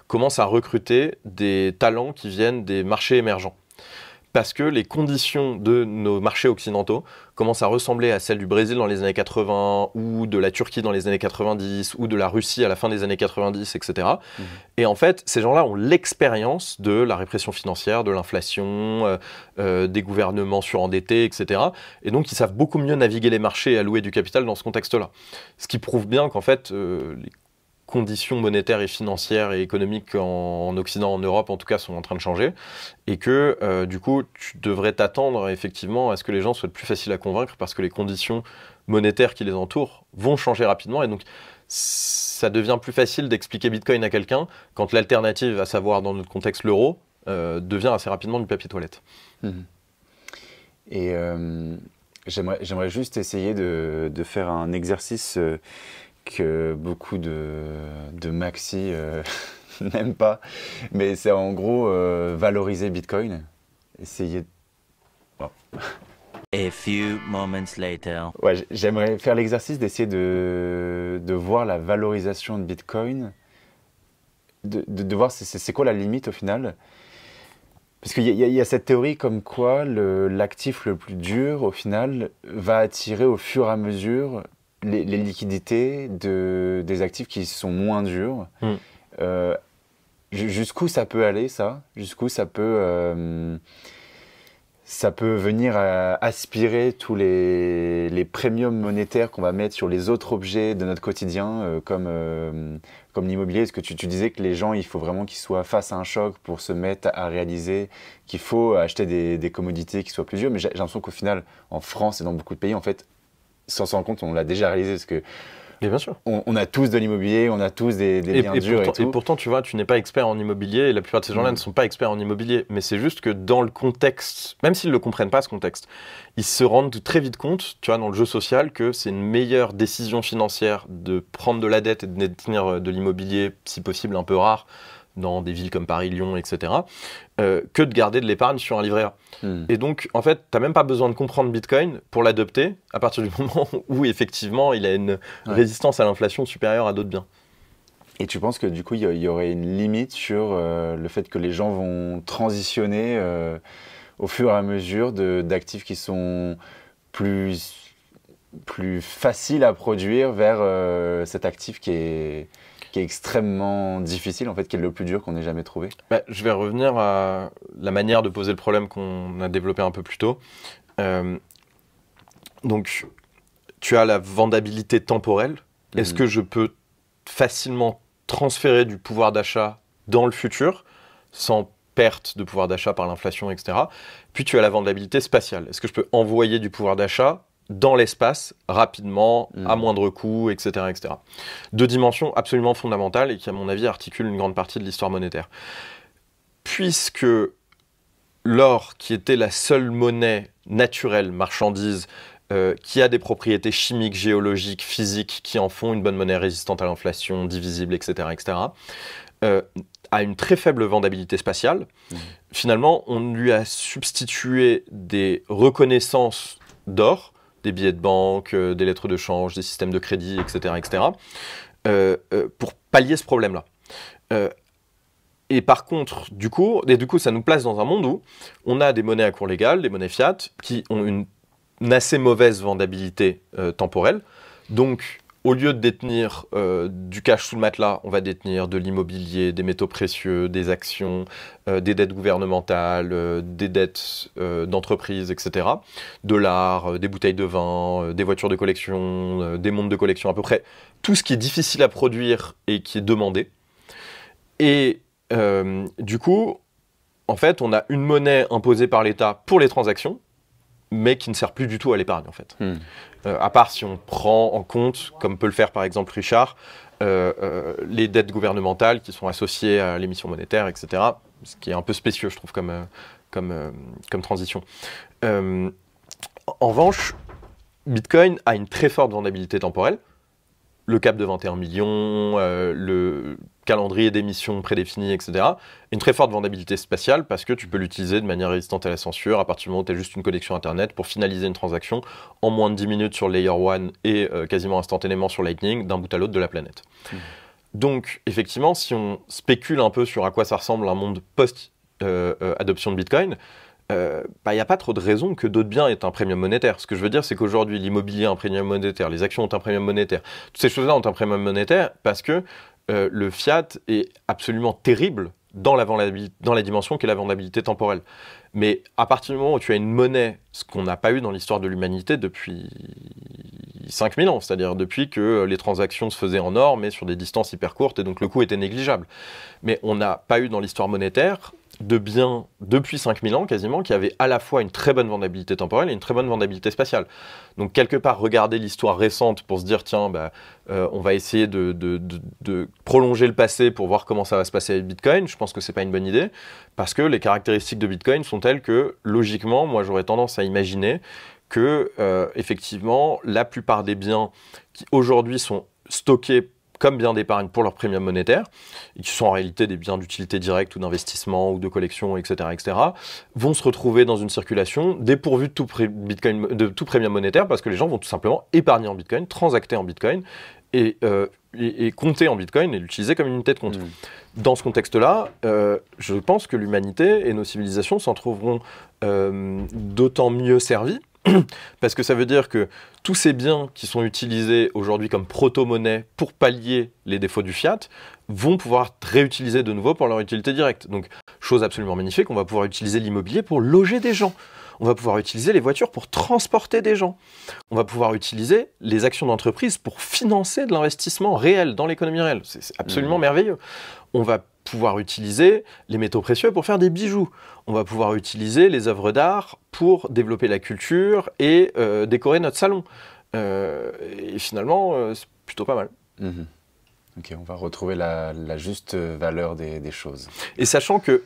commencent à recruter des talents qui viennent des marchés émergents parce que les conditions de nos marchés occidentaux commencent à ressembler à celles du Brésil dans les années 80 ou de la Turquie dans les années 90 ou de la Russie à la fin des années 90, etc. Mhm. Et en fait, ces gens-là ont l'expérience de la répression financière, de l'inflation, euh, euh, des gouvernements surendettés, etc. Et donc, ils savent beaucoup mieux naviguer les marchés et allouer du capital dans ce contexte-là. Ce qui prouve bien qu'en fait, euh, conditions monétaires et financières et économiques en, Occident, en Europe en tout cas, sont en train de changer, et que euh, du coup, tu devrais t'attendre effectivement à ce que les gens soient plus faciles à convaincre parce que les conditions monétaires qui les entourent vont changer rapidement, et donc ça devient plus facile d'expliquer Bitcoin à quelqu'un quand l'alternative, à savoir dans notre contexte l'euro, euh, devient assez rapidement du papier toilette. Mhm. Et euh, j'aimerais juste essayer de, faire un exercice que beaucoup de, de maxi euh, n'aiment pas. Mais c'est en gros euh, valoriser Bitcoin. Essayer de... A few moments later. Ouais, j'aimerais faire l'exercice d'essayer de, de, voir la valorisation de Bitcoin, de, de voir c'est quoi la limite au final. Parce qu'il y, y, a cette théorie comme quoi l'actif le, plus dur, au final, va attirer au fur et à mesure les, liquidités de, des actifs qui sont moins durs. Hmm. Euh, jusqu'où ça peut aller, ça Jusqu'où ça peut. Euh, ça peut venir aspirer tous les, les premiums monétaires qu'on va mettre sur les autres objets de notre quotidien, euh, comme, comme l'immobilier. Parce que tu, tu, disais que les gens, il faut vraiment qu'ils soient face à un choc pour se mettre à réaliser qu'il faut acheter des, des commodités qui soient plus dures. Mais j'ai l'impression qu'au final, en France et dans beaucoup de pays, en fait, sans s'en rendre compte, on l'a déjà réalisé parce que. On, a tous de l'immobilier, on a tous des, des pourtant, et, pourtant, tu vois, tu n'es pas expert en immobilier et la plupart de ces gens-là mm. ne sont pas experts en immobilier. Mais c'est juste que dans le contexte, même s'ils ne le comprennent pas, ce contexte, ils se rendent très vite compte, tu vois, dans le jeu social, que c'est une meilleure décision financière de prendre de la dette et de détenir euh, de l'immobilier, si possible un peu rare, dans des villes comme Paris, Lyon, etc., euh, que de garder de l'épargne sur un livret hmm. Et donc, en fait, tu n'as même pas besoin de comprendre Bitcoin pour l'adopter à partir du moment où, effectivement, il a une résistance à l'inflation supérieure à d'autres biens. Et tu penses que du coup, il y, aurait une limite sur euh, le fait que les gens vont transitionner euh, au fur et à mesure d'actifs qui sont plus, plus faciles à produire vers cet actif qui est qui est extrêmement difficile, en fait, qui est le plus dur qu'on ait jamais trouvé bah, Je vais revenir à la manière de poser le problème qu'on a développé un peu plus tôt. Euh, donc, tu as la vendabilité temporelle. Mhm. Est-ce que je peux facilement transférer du pouvoir d'achat dans le futur sans perte de pouvoir d'achat par l'inflation, etc. Puis tu as la vendabilité spatiale. Est-ce que je peux envoyer du pouvoir d'achat dans l'espace rapidement, à mm. moindre coût, etc., etc. Deux dimensions absolument fondamentales et qui, à mon avis, articulent une grande partie de l'histoire monétaire. Puisque l'or, qui était la seule monnaie naturelle, marchandise, euh, qui a des propriétés chimiques, géologiques, physiques, qui en font une bonne monnaie résistante à l'inflation, divisible, etc., etc., euh, a une très faible vendabilité spatiale. Mm. Finalement, on lui a substitué des reconnaissances d'or des billets de banque, euh, des lettres de change, des systèmes de crédit, etc. etc. Euh, euh, pour pallier ce problème-là. et par contre, du coup, et du coup, ça nous place dans un monde où on a des monnaies à cours légal, des monnaies fiat, qui ont une assez mauvaise vendabilité temporelle. Donc, au lieu de détenir euh, du cash sous le matelas, on va détenir de l'immobilier, des métaux précieux, des actions, euh, des dettes gouvernementales, euh, des dettes d'entreprises, etc. De l'art, des bouteilles de vin, des voitures de collection, des montres de collection, à peu près tout ce qui est difficile à produire et qui est demandé. Et du coup, en fait, on a une monnaie imposée par l'État pour les transactions mais qui ne sert plus du tout à l'épargne en fait. Hmm. Euh, à part si on prend en compte, comme peut le faire par exemple Richard, euh, euh, les dettes gouvernementales qui sont associées à l'émission monétaire, etc. Ce qui est un peu spécieux, je trouve, comme, comme transition. en revanche, Bitcoin a une très forte vendabilité temporelle. Le cap de 21 millions, le, calendrier d'émissions prédéfini, etc. Une très forte vendabilité spatiale parce que tu peux l'utiliser de manière résistante à la censure à partir du moment où tu as juste une connexion Internet pour finaliser une transaction en moins de 10 minutes sur Layer 1 et euh, quasiment instantanément sur Lightning d'un bout à l'autre de la planète. Hmm. Donc effectivement, si on spécule un peu sur à quoi ça ressemble un monde post-adoption euh, euh, de Bitcoin, il n'y bah, a pas trop de raison que d'autres biens aient un premium monétaire. Ce que je veux dire, c'est qu'aujourd'hui, l'immobilier a un premium monétaire, les actions ont un premium monétaire. Toutes ces choses-là ont un premium monétaire parce que euh, le fiat est absolument terrible dans la, dans la dimension qu'est la vendabilité temporelle. Mais à partir du moment où tu as une monnaie, ce qu'on n'a pas eu dans l'histoire de l'humanité depuis 5000 ans, c'est-à-dire depuis que les transactions se faisaient en or, mais sur des distances hyper courtes, et donc le coût était négligeable. Mais on n'a pas eu dans l'histoire monétaire de biens depuis 5000 ans quasiment qui avaient à la fois une très bonne vendabilité temporelle et une très bonne vendabilité spatiale. Donc quelque part, regarder l'histoire récente pour se dire, tiens, bah, euh, on va essayer de, prolonger le passé pour voir comment ça va se passer avec Bitcoin, je pense que ce n'est pas une bonne idée, parce que les caractéristiques de Bitcoin sont telles que, logiquement, moi j'aurais tendance à imaginer que, euh, effectivement, la plupart des biens qui aujourd'hui sont stockés comme biens d'épargne pour leur premium monétaire, et qui sont en réalité des biens d'utilité directe ou d'investissement ou de collection, etc., etc., vont se retrouver dans une circulation dépourvue de tout, Bitcoin, de tout premium monétaire parce que les gens vont tout simplement épargner en Bitcoin, transacter en Bitcoin et, euh, compter en Bitcoin et l'utiliser comme une unité de compte. Mmh. Dans ce contexte-là, euh, je pense que l'humanité et nos civilisations s'en trouveront euh, d'autant mieux servies parce que ça veut dire que tous ces biens qui sont utilisés aujourd'hui comme proto-monnaie pour pallier les défauts du fiat vont pouvoir être réutilisés de nouveau pour leur utilité directe. Donc, chose absolument magnifique, on va pouvoir utiliser l'immobilier pour loger des gens. On va pouvoir utiliser les voitures pour transporter des gens. On va pouvoir utiliser les actions d'entreprise pour financer de l'investissement réel dans l'économie réelle. C'est absolument mmh. merveilleux. On va pouvoir utiliser les métaux précieux pour faire des bijoux. On va pouvoir utiliser les œuvres d'art pour développer la culture et euh, décorer notre salon. Euh, et finalement, euh, c'est plutôt pas mal. Mhm. Ok, on va retrouver la, juste valeur des, choses. Et sachant que,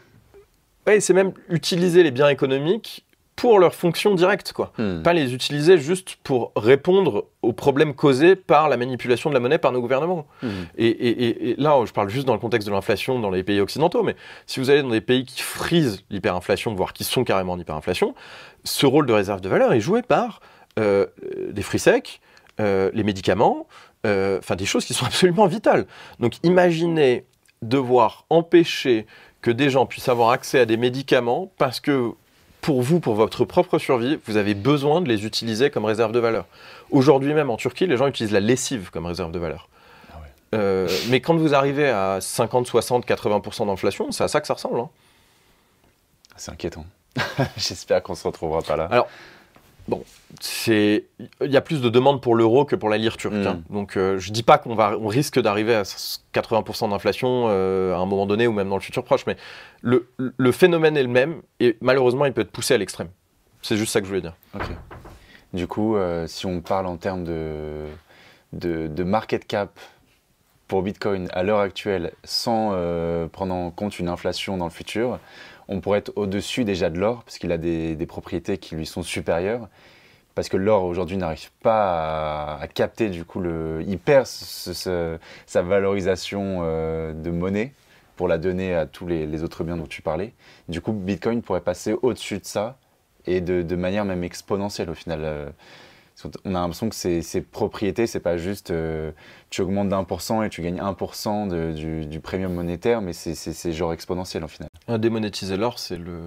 c'est même utiliser les biens économiques pour leur fonction directe, quoi. Hmm. Pas les utiliser juste pour répondre aux problèmes causés par la manipulation de la monnaie par nos gouvernements. Hmm. Et, et, là, je parle juste dans le contexte de l'inflation dans les pays occidentaux, mais si vous allez dans des pays qui frisent l'hyperinflation, voire qui sont carrément en hyperinflation, ce rôle de réserve de valeur est joué par euh, euh, des fruits secs, euh, les médicaments, enfin des choses qui sont absolument vitales. Donc imaginez devoir empêcher que des gens puissent avoir accès à des médicaments parce que pour vous, pour votre propre survie, vous avez besoin de les utiliser comme réserve de valeur. Aujourd'hui même en Turquie, les gens utilisent la lessive comme réserve de valeur. Ah euh, mais quand vous arrivez à 50, 60, 80% d'inflation, c'est à ça que ça ressemble. Hein. C'est inquiétant. J'espère qu'on ne se retrouvera pas là. Alors, Bon, c'est il y a plus de demandes pour l'euro que pour la lire turque. Hein. Mm. Donc euh, je ne dis pas qu'on va risque d'arriver à 80% d'inflation euh, à un moment donné ou même dans le futur proche, mais le, phénomène est le même et malheureusement il peut être poussé à l'extrême. C'est juste ça que je voulais dire. Du coup, euh, si on parle en termes de, de market cap pour Bitcoin à l'heure actuelle, sans prendre en compte une inflation dans le futur, on pourrait être au-dessus déjà de l'or, parce qu'il a des, propriétés qui lui sont supérieures, parce que l'or aujourd'hui n'arrive pas à, capter, du coup, le, il perd sa valorisation euh, de monnaie pour la donner à tous les, autres biens dont tu parlais. Du coup, Bitcoin pourrait passer au-dessus de ça, et de, manière même exponentielle au final. Euh on a l'impression que ces, propriétés, c'est pas juste euh, tu augmentes d'un pour cent et tu gagnes 1% de, du, du, premium monétaire, mais c'est genre exponentiel en final. Démonétiser l'or, c'est le,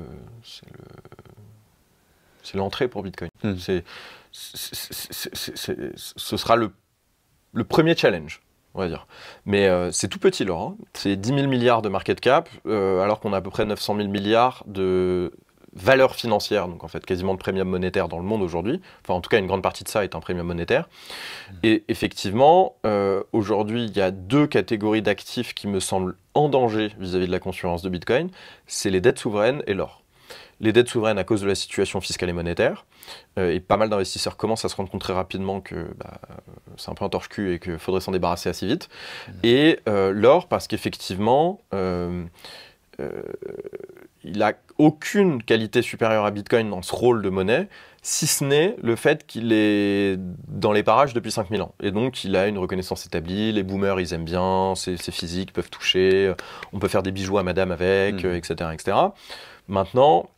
c'est l'entrée pour Bitcoin. Hmm. C'est, ce sera le, premier challenge, on va dire. Mais euh, c'est tout petit l'or. Hein. C'est 10 000 milliards de market cap, euh, alors qu'on a à peu près 900 000 milliards de valeur financière, donc en fait quasiment de premium monétaire dans le monde aujourd'hui. Enfin, en tout cas, une grande partie de ça est un premium monétaire. Mm. Et effectivement, euh, aujourd'hui, il y a deux catégories d'actifs qui me semblent en danger vis-à-vis de la concurrence de Bitcoin. C'est les dettes souveraines et l'or. Les dettes souveraines à cause de la situation fiscale et monétaire. Euh, et pas mal d'investisseurs commencent à se rendre compte très rapidement que bah, c'est un peu un torche-cul et qu'il faudrait s'en débarrasser assez vite. Mm. Et euh, l'or parce qu'effectivement euh, il n'a aucune qualité supérieure à Bitcoin dans ce rôle de monnaie, si ce n'est le fait qu'il est dans les parages depuis 5000 ans. Et donc il a une reconnaissance établie, les boomers ils aiment bien, c'est physique, peuvent toucher, on peut faire des bijoux à madame avec, etc., mm. etc. Maintenant,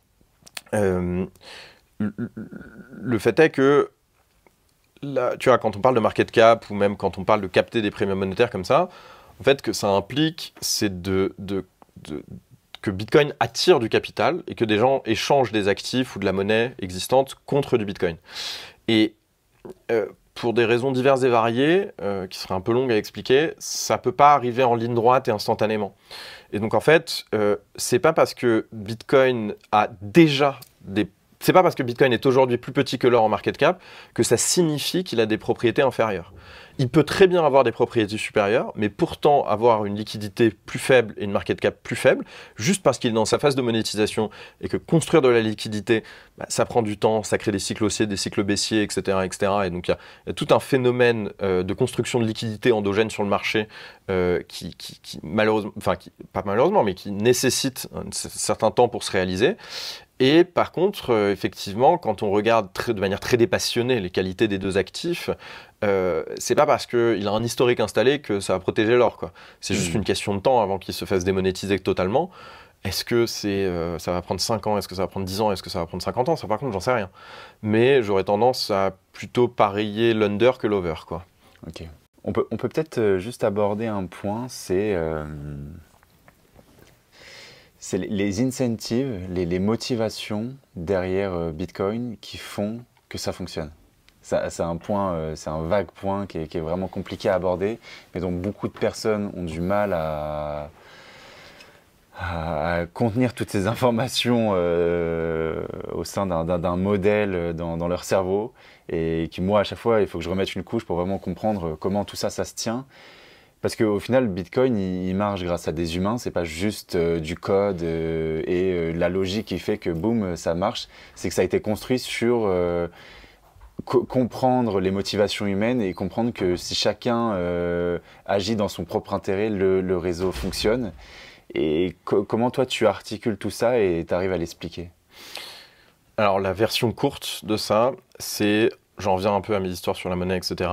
euh, le fait est que, là, tu vois, quand on parle de market cap ou même quand on parle de capter des premiums monétaires comme ça, en fait, que ça implique, c'est de, que Bitcoin attire du capital et que des gens échangent des actifs ou de la monnaie existante contre du Bitcoin. Et euh, pour des raisons diverses et variées, euh, qui seraient un peu longues à expliquer, ça ne peut pas arriver en ligne droite et instantanément. Et donc en fait, euh, c'est pas parce que Bitcoin a déjà des c'est pas parce que Bitcoin est aujourd'hui plus petit que l'or en market cap que ça signifie qu'il a des propriétés inférieures. Il peut très bien avoir des propriétés supérieures, mais pourtant avoir une liquidité plus faible et une market cap plus faible, juste parce qu'il est dans sa phase de monétisation et que construire de la liquidité, bah, ça prend du temps, ça crée des cycles haussiers, des cycles baissiers, etc. etc. Et donc il y, a tout un phénomène euh, de construction de liquidités endogène sur le marché euh, qui, malheureusement, enfin pas malheureusement, mais qui nécessite un certain temps pour se réaliser. Et par contre, euh, effectivement, quand on regarde de manière très dépassionnée les qualités des deux actifs, euh, c'est pas parce qu'il a un historique installé que ça va protéger l'or. C'est juste mm. une question de temps avant qu'il se fasse démonétiser totalement. Est-ce que c'est, euh, ça va prendre 5 ans Est-ce que ça va prendre 10 ans Est-ce que ça va prendre 50 ans Ça, par contre, j'en sais rien. Mais j'aurais tendance à plutôt parier l'under que l'over. Quoi. Ok. On peut on peut peut-être euh, juste aborder un point, c'est c'est les incentives, les, motivations derrière euh, Bitcoin qui font que ça fonctionne. Ça, c'est un point, euh, c'est un vague point qui est, vraiment compliqué à aborder, mais dont beaucoup de personnes ont du mal à, contenir toutes ces informations euh, au sein d'un modèle dans, dans, leur cerveau, et qui moi à chaque fois il faut que je remette une couche pour vraiment comprendre comment tout ça ça se tient. Parce qu'au final, Bitcoin, il, marche grâce à des humains, c'est pas juste euh, du code euh, et euh, la logique qui fait que boum, ça marche. C'est que ça a été construit sur comprendre les motivations humaines et comprendre que si chacun agit dans son propre intérêt, le, réseau fonctionne. Et comment toi, tu articules tout ça et tu arrives à l'expliquer alors la version courte de ça, c'est j'en reviens un peu à mes histoires sur la monnaie, etc.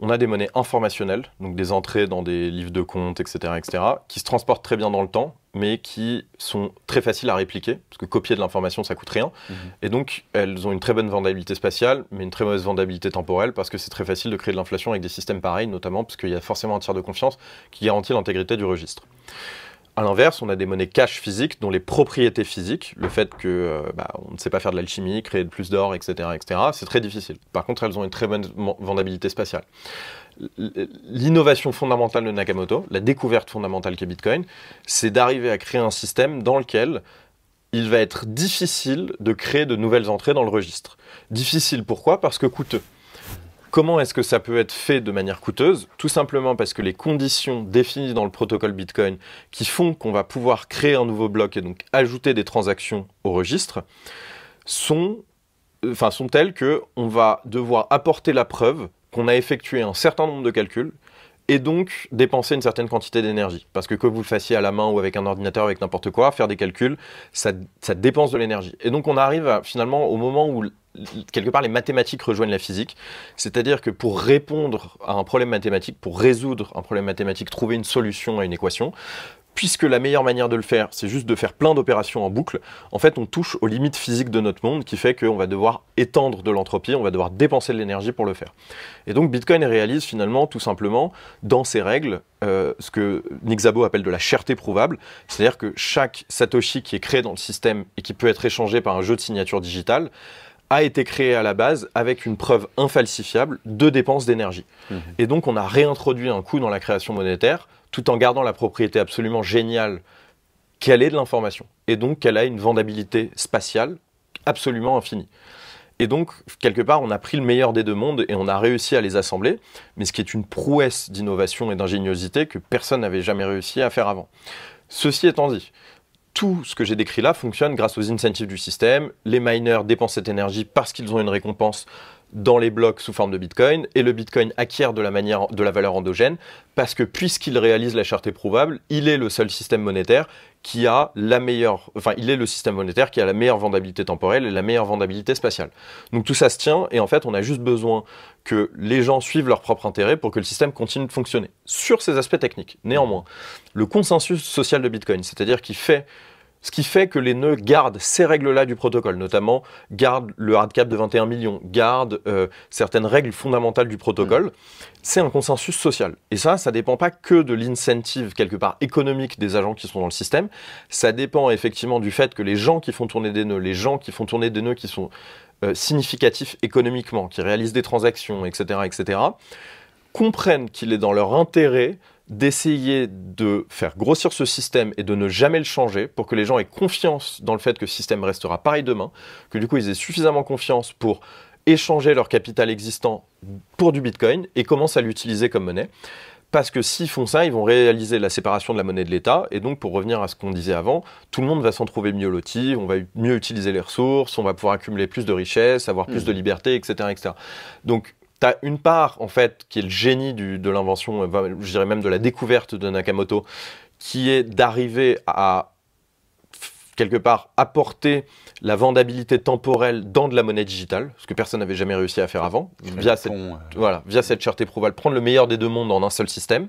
On a des monnaies informationnelles, donc des entrées dans des livres de compte, etc., etc., qui se transportent très bien dans le temps, mais qui sont très faciles à répliquer, parce que copier de l'information, ça coûte rien. Mhm. Et donc, elles ont une très bonne vendabilité spatiale, mais une très mauvaise vendabilité temporelle, parce que c'est très facile de créer de l'inflation avec des systèmes pareils, notamment parce qu'il y a forcément un tiers de confiance qui garantit l'intégrité du registre. À l'inverse, on a des monnaies cash physiques dont les propriétés physiques, le fait que euh, bah, on ne sait pas faire de l'alchimie, créer de plus d'or, etc., etc., c'est très difficile. Par contre, elles ont une très bonne vendabilité spatiale. L'innovation fondamentale de Nakamoto, la découverte fondamentale qu'est Bitcoin, c'est d'arriver à créer un système dans lequel il va être difficile de créer de nouvelles entrées dans le registre. Difficile pourquoi Parce que coûteux. Comment est-ce que ça peut être fait de manière coûteuse Tout simplement parce que les conditions définies dans le protocole Bitcoin qui font qu'on va pouvoir créer un nouveau bloc et donc ajouter des transactions au registre sont, enfin, sont telles que on va devoir apporter la preuve qu'on a effectué un certain nombre de calculs et donc dépenser une certaine quantité d'énergie. Parce que que vous le fassiez à la main ou avec un ordinateur, avec n'importe quoi, faire des calculs, ça, dépense de l'énergie. Et donc on arrive finalement au moment où quelque part, les mathématiques rejoignent la physique. C'est-à-dire que pour répondre à un problème mathématique, pour résoudre un problème mathématique, trouver une solution à une équation, puisque la meilleure manière de le faire, c'est juste de faire plein d'opérations en boucle, en fait, on touche aux limites physiques de notre monde, qui fait qu'on va devoir étendre de l'entropie, on va devoir dépenser de l'énergie pour le faire. Et donc, Bitcoin réalise finalement, tout simplement, dans ses règles, euh, ce que Nick Szabo appelle de la cherté prouvable, c'est-à-dire que chaque Satoshi qui est créé dans le système et qui peut être échangé par un jeu de signature digitale, a été créé à la base avec une preuve infalsifiable de dépenses d'énergie. Mhm. Et donc on a réintroduit un coût dans la création monétaire tout en gardant la propriété absolument géniale qu'elle est de l'information. Et donc qu'elle a une vendabilité spatiale absolument infinie. Et donc, quelque part, on a pris le meilleur des deux mondes et on a réussi à les assembler, mais ce qui est une prouesse d'innovation et d'ingéniosité que personne n'avait jamais réussi à faire avant. Ceci étant dit, tout ce que j'ai décrit là fonctionne grâce aux incentives du système. Les miners dépensent cette énergie parce qu'ils ont une récompense dans les blocs sous forme de Bitcoin et le Bitcoin acquiert de la, manière, de la valeur endogène parce que puisqu'il réalise la charte éprouvable, il est le seul système monétaire qui a la meilleure, enfin il est le système monétaire qui a la meilleure vendabilité temporelle et la meilleure vendabilité spatiale. Donc tout ça se tient et en fait on a juste besoin que les gens suivent leur propre intérêt pour que le système continue de fonctionner sur ces aspects techniques. Néanmoins, le consensus social de Bitcoin, c'est-à-dire qui fait ce qui fait que les nœuds gardent ces règles-là du protocole, notamment gardent le hard cap de 21 millions, gardent euh, certaines règles fondamentales du protocole. Mm. C'est un consensus social. Et ça, ça ne dépend pas que de l'incentive quelque part économique des agents qui sont dans le système. Ça dépend effectivement du fait que les gens qui font tourner des nœuds, les gens qui font tourner des nœuds qui sont euh, significatifs économiquement, qui réalisent des transactions, etc., etc., comprennent qu'il est dans leur intérêt d'essayer de faire grossir ce système et de ne jamais le changer pour que les gens aient confiance dans le fait que ce système restera pareil demain, que du coup ils aient suffisamment confiance pour échanger leur capital existant pour du Bitcoin et commencent à l'utiliser comme monnaie. Parce que s'ils font ça, ils vont réaliser la séparation de la monnaie de l'État. Et donc, pour revenir à ce qu'on disait avant, tout le monde va s'en trouver mieux loti, on va mieux utiliser les ressources, on va pouvoir accumuler plus de richesses, avoir plus mmh. de liberté, etc., etc. Donc, tu as une part, en fait, qui est le génie de l'invention, euh, je dirais même de la découverte de Nakamoto, qui est d'arriver à, quelque part, apporter la vendabilité temporelle dans de la monnaie digitale, ce que personne n'avait jamais réussi à faire avant, via cette, euh. via cette charte éprouvale, prendre le meilleur des deux mondes en un seul système.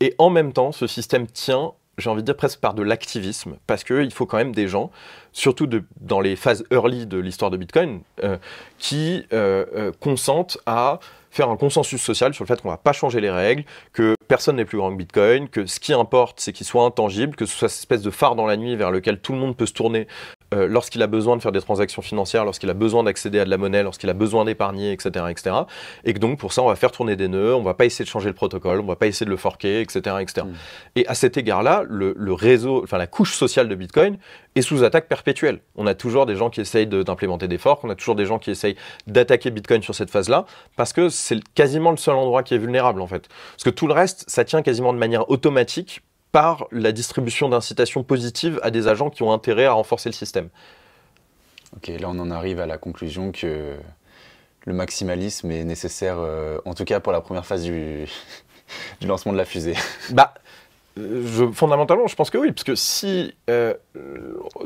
Et en même temps, ce système tient j'ai envie de dire presque par de l'activisme, parce qu'il faut quand même des gens, surtout de, dans les phases early de l'histoire de Bitcoin, euh, qui euh, euh, consentent à faire un consensus social sur le fait qu'on ne va pas changer les règles, que personne n'est plus grand que Bitcoin, que ce qui importe, c'est qu'il soit intangible, que ce soit cette espèce de phare dans la nuit vers lequel tout le monde peut se tourner euh, lorsqu'il a besoin de faire des transactions financières, lorsqu'il a besoin d'accéder à de la monnaie, lorsqu'il a besoin d'épargner, etc., etc. Et que donc, pour ça, on va faire tourner des nœuds, on va pas essayer de changer le protocole, on va pas essayer de le forquer, etc., etc. Hmm. Et à cet égard-là, le, réseau, enfin, la couche sociale de Bitcoin est sous attaque perpétuelle. On a toujours des gens qui essayent d'implémenter des forks, on a toujours des gens qui essayent d'attaquer Bitcoin sur cette phase-là, parce que c'est quasiment le seul endroit qui est vulnérable, en fait. Parce que tout le reste, ça tient quasiment de manière automatique par la distribution d'incitations positives à des agents qui ont intérêt à renforcer le système. Ok, là on en arrive à la conclusion que le maximalisme est nécessaire, euh, en tout cas pour la première phase du, du lancement de la fusée. Bah, euh, je, fondamentalement, je pense que oui, parce que si, euh,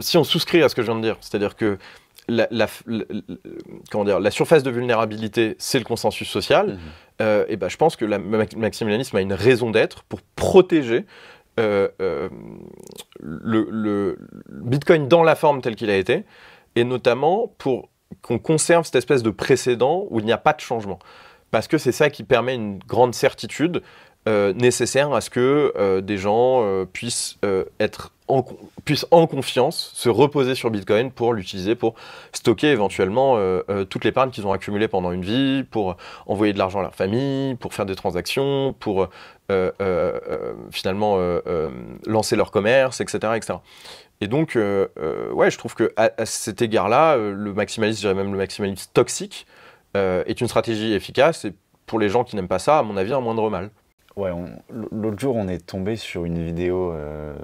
si on souscrit à ce que je viens de dire, c'est-à-dire que la, comment dire, la surface de vulnérabilité, c'est le consensus social, mhm. et ben, je pense que le maximalisme a une raison d'être pour protéger euh, euh, le, Bitcoin dans la forme telle qu'il a été, et notamment pour qu'on conserve cette espèce de précédent où il n'y a pas de changement. Parce que c'est ça qui permet une grande certitude. Euh, nécessaire à ce que euh, des gens euh, puissent être en, puissent en confiance se reposer sur Bitcoin pour l'utiliser pour stocker éventuellement toutes toute l'épargne qu'ils ont accumulée pendant une vie, pour envoyer de l'argent à leur famille, pour faire des transactions, pour finalement lancer leur commerce, etc. etc. Et donc, ouais, je trouve que cet égard-là, le maximalisme, je dirais même le maximalisme toxique, est une stratégie efficace et pour les gens qui n'aiment pas ça, à mon avis, un moindre mal. Ouais, l'autre jour, on est tombé sur une vidéo euh,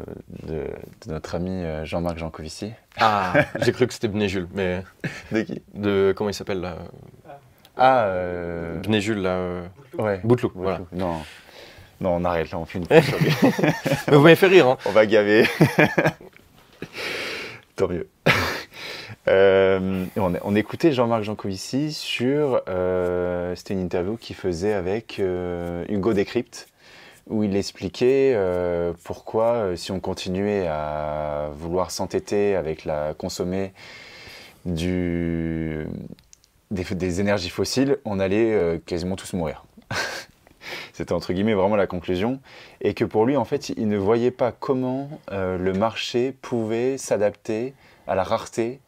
de, notre ami euh, Jean-Marc Jancovici. Ah, j'ai cru que c'était Bnejul, mais. De qui De. Comment il s'appelle là Ah, euh... Bnejul, là. Euh, ouais. Bouteloup, Non. Non, on arrête là, on fait une. mais vous m'avez fait rire, hein On va gaver. Tant mieux. Euh, on, écoutait Jean-Marc Jancovici sur. Euh, c'était une interview qu'il faisait avec euh, Hugo Décrypte, où il expliquait pourquoi, si on continuait à vouloir s'entêter avec la consommée du, des, des, énergies fossiles, on allait quasiment tous mourir. C'était entre guillemets vraiment la conclusion. Et que pour lui, en fait, il ne voyait pas comment le marché pouvait s'adapter à la rareté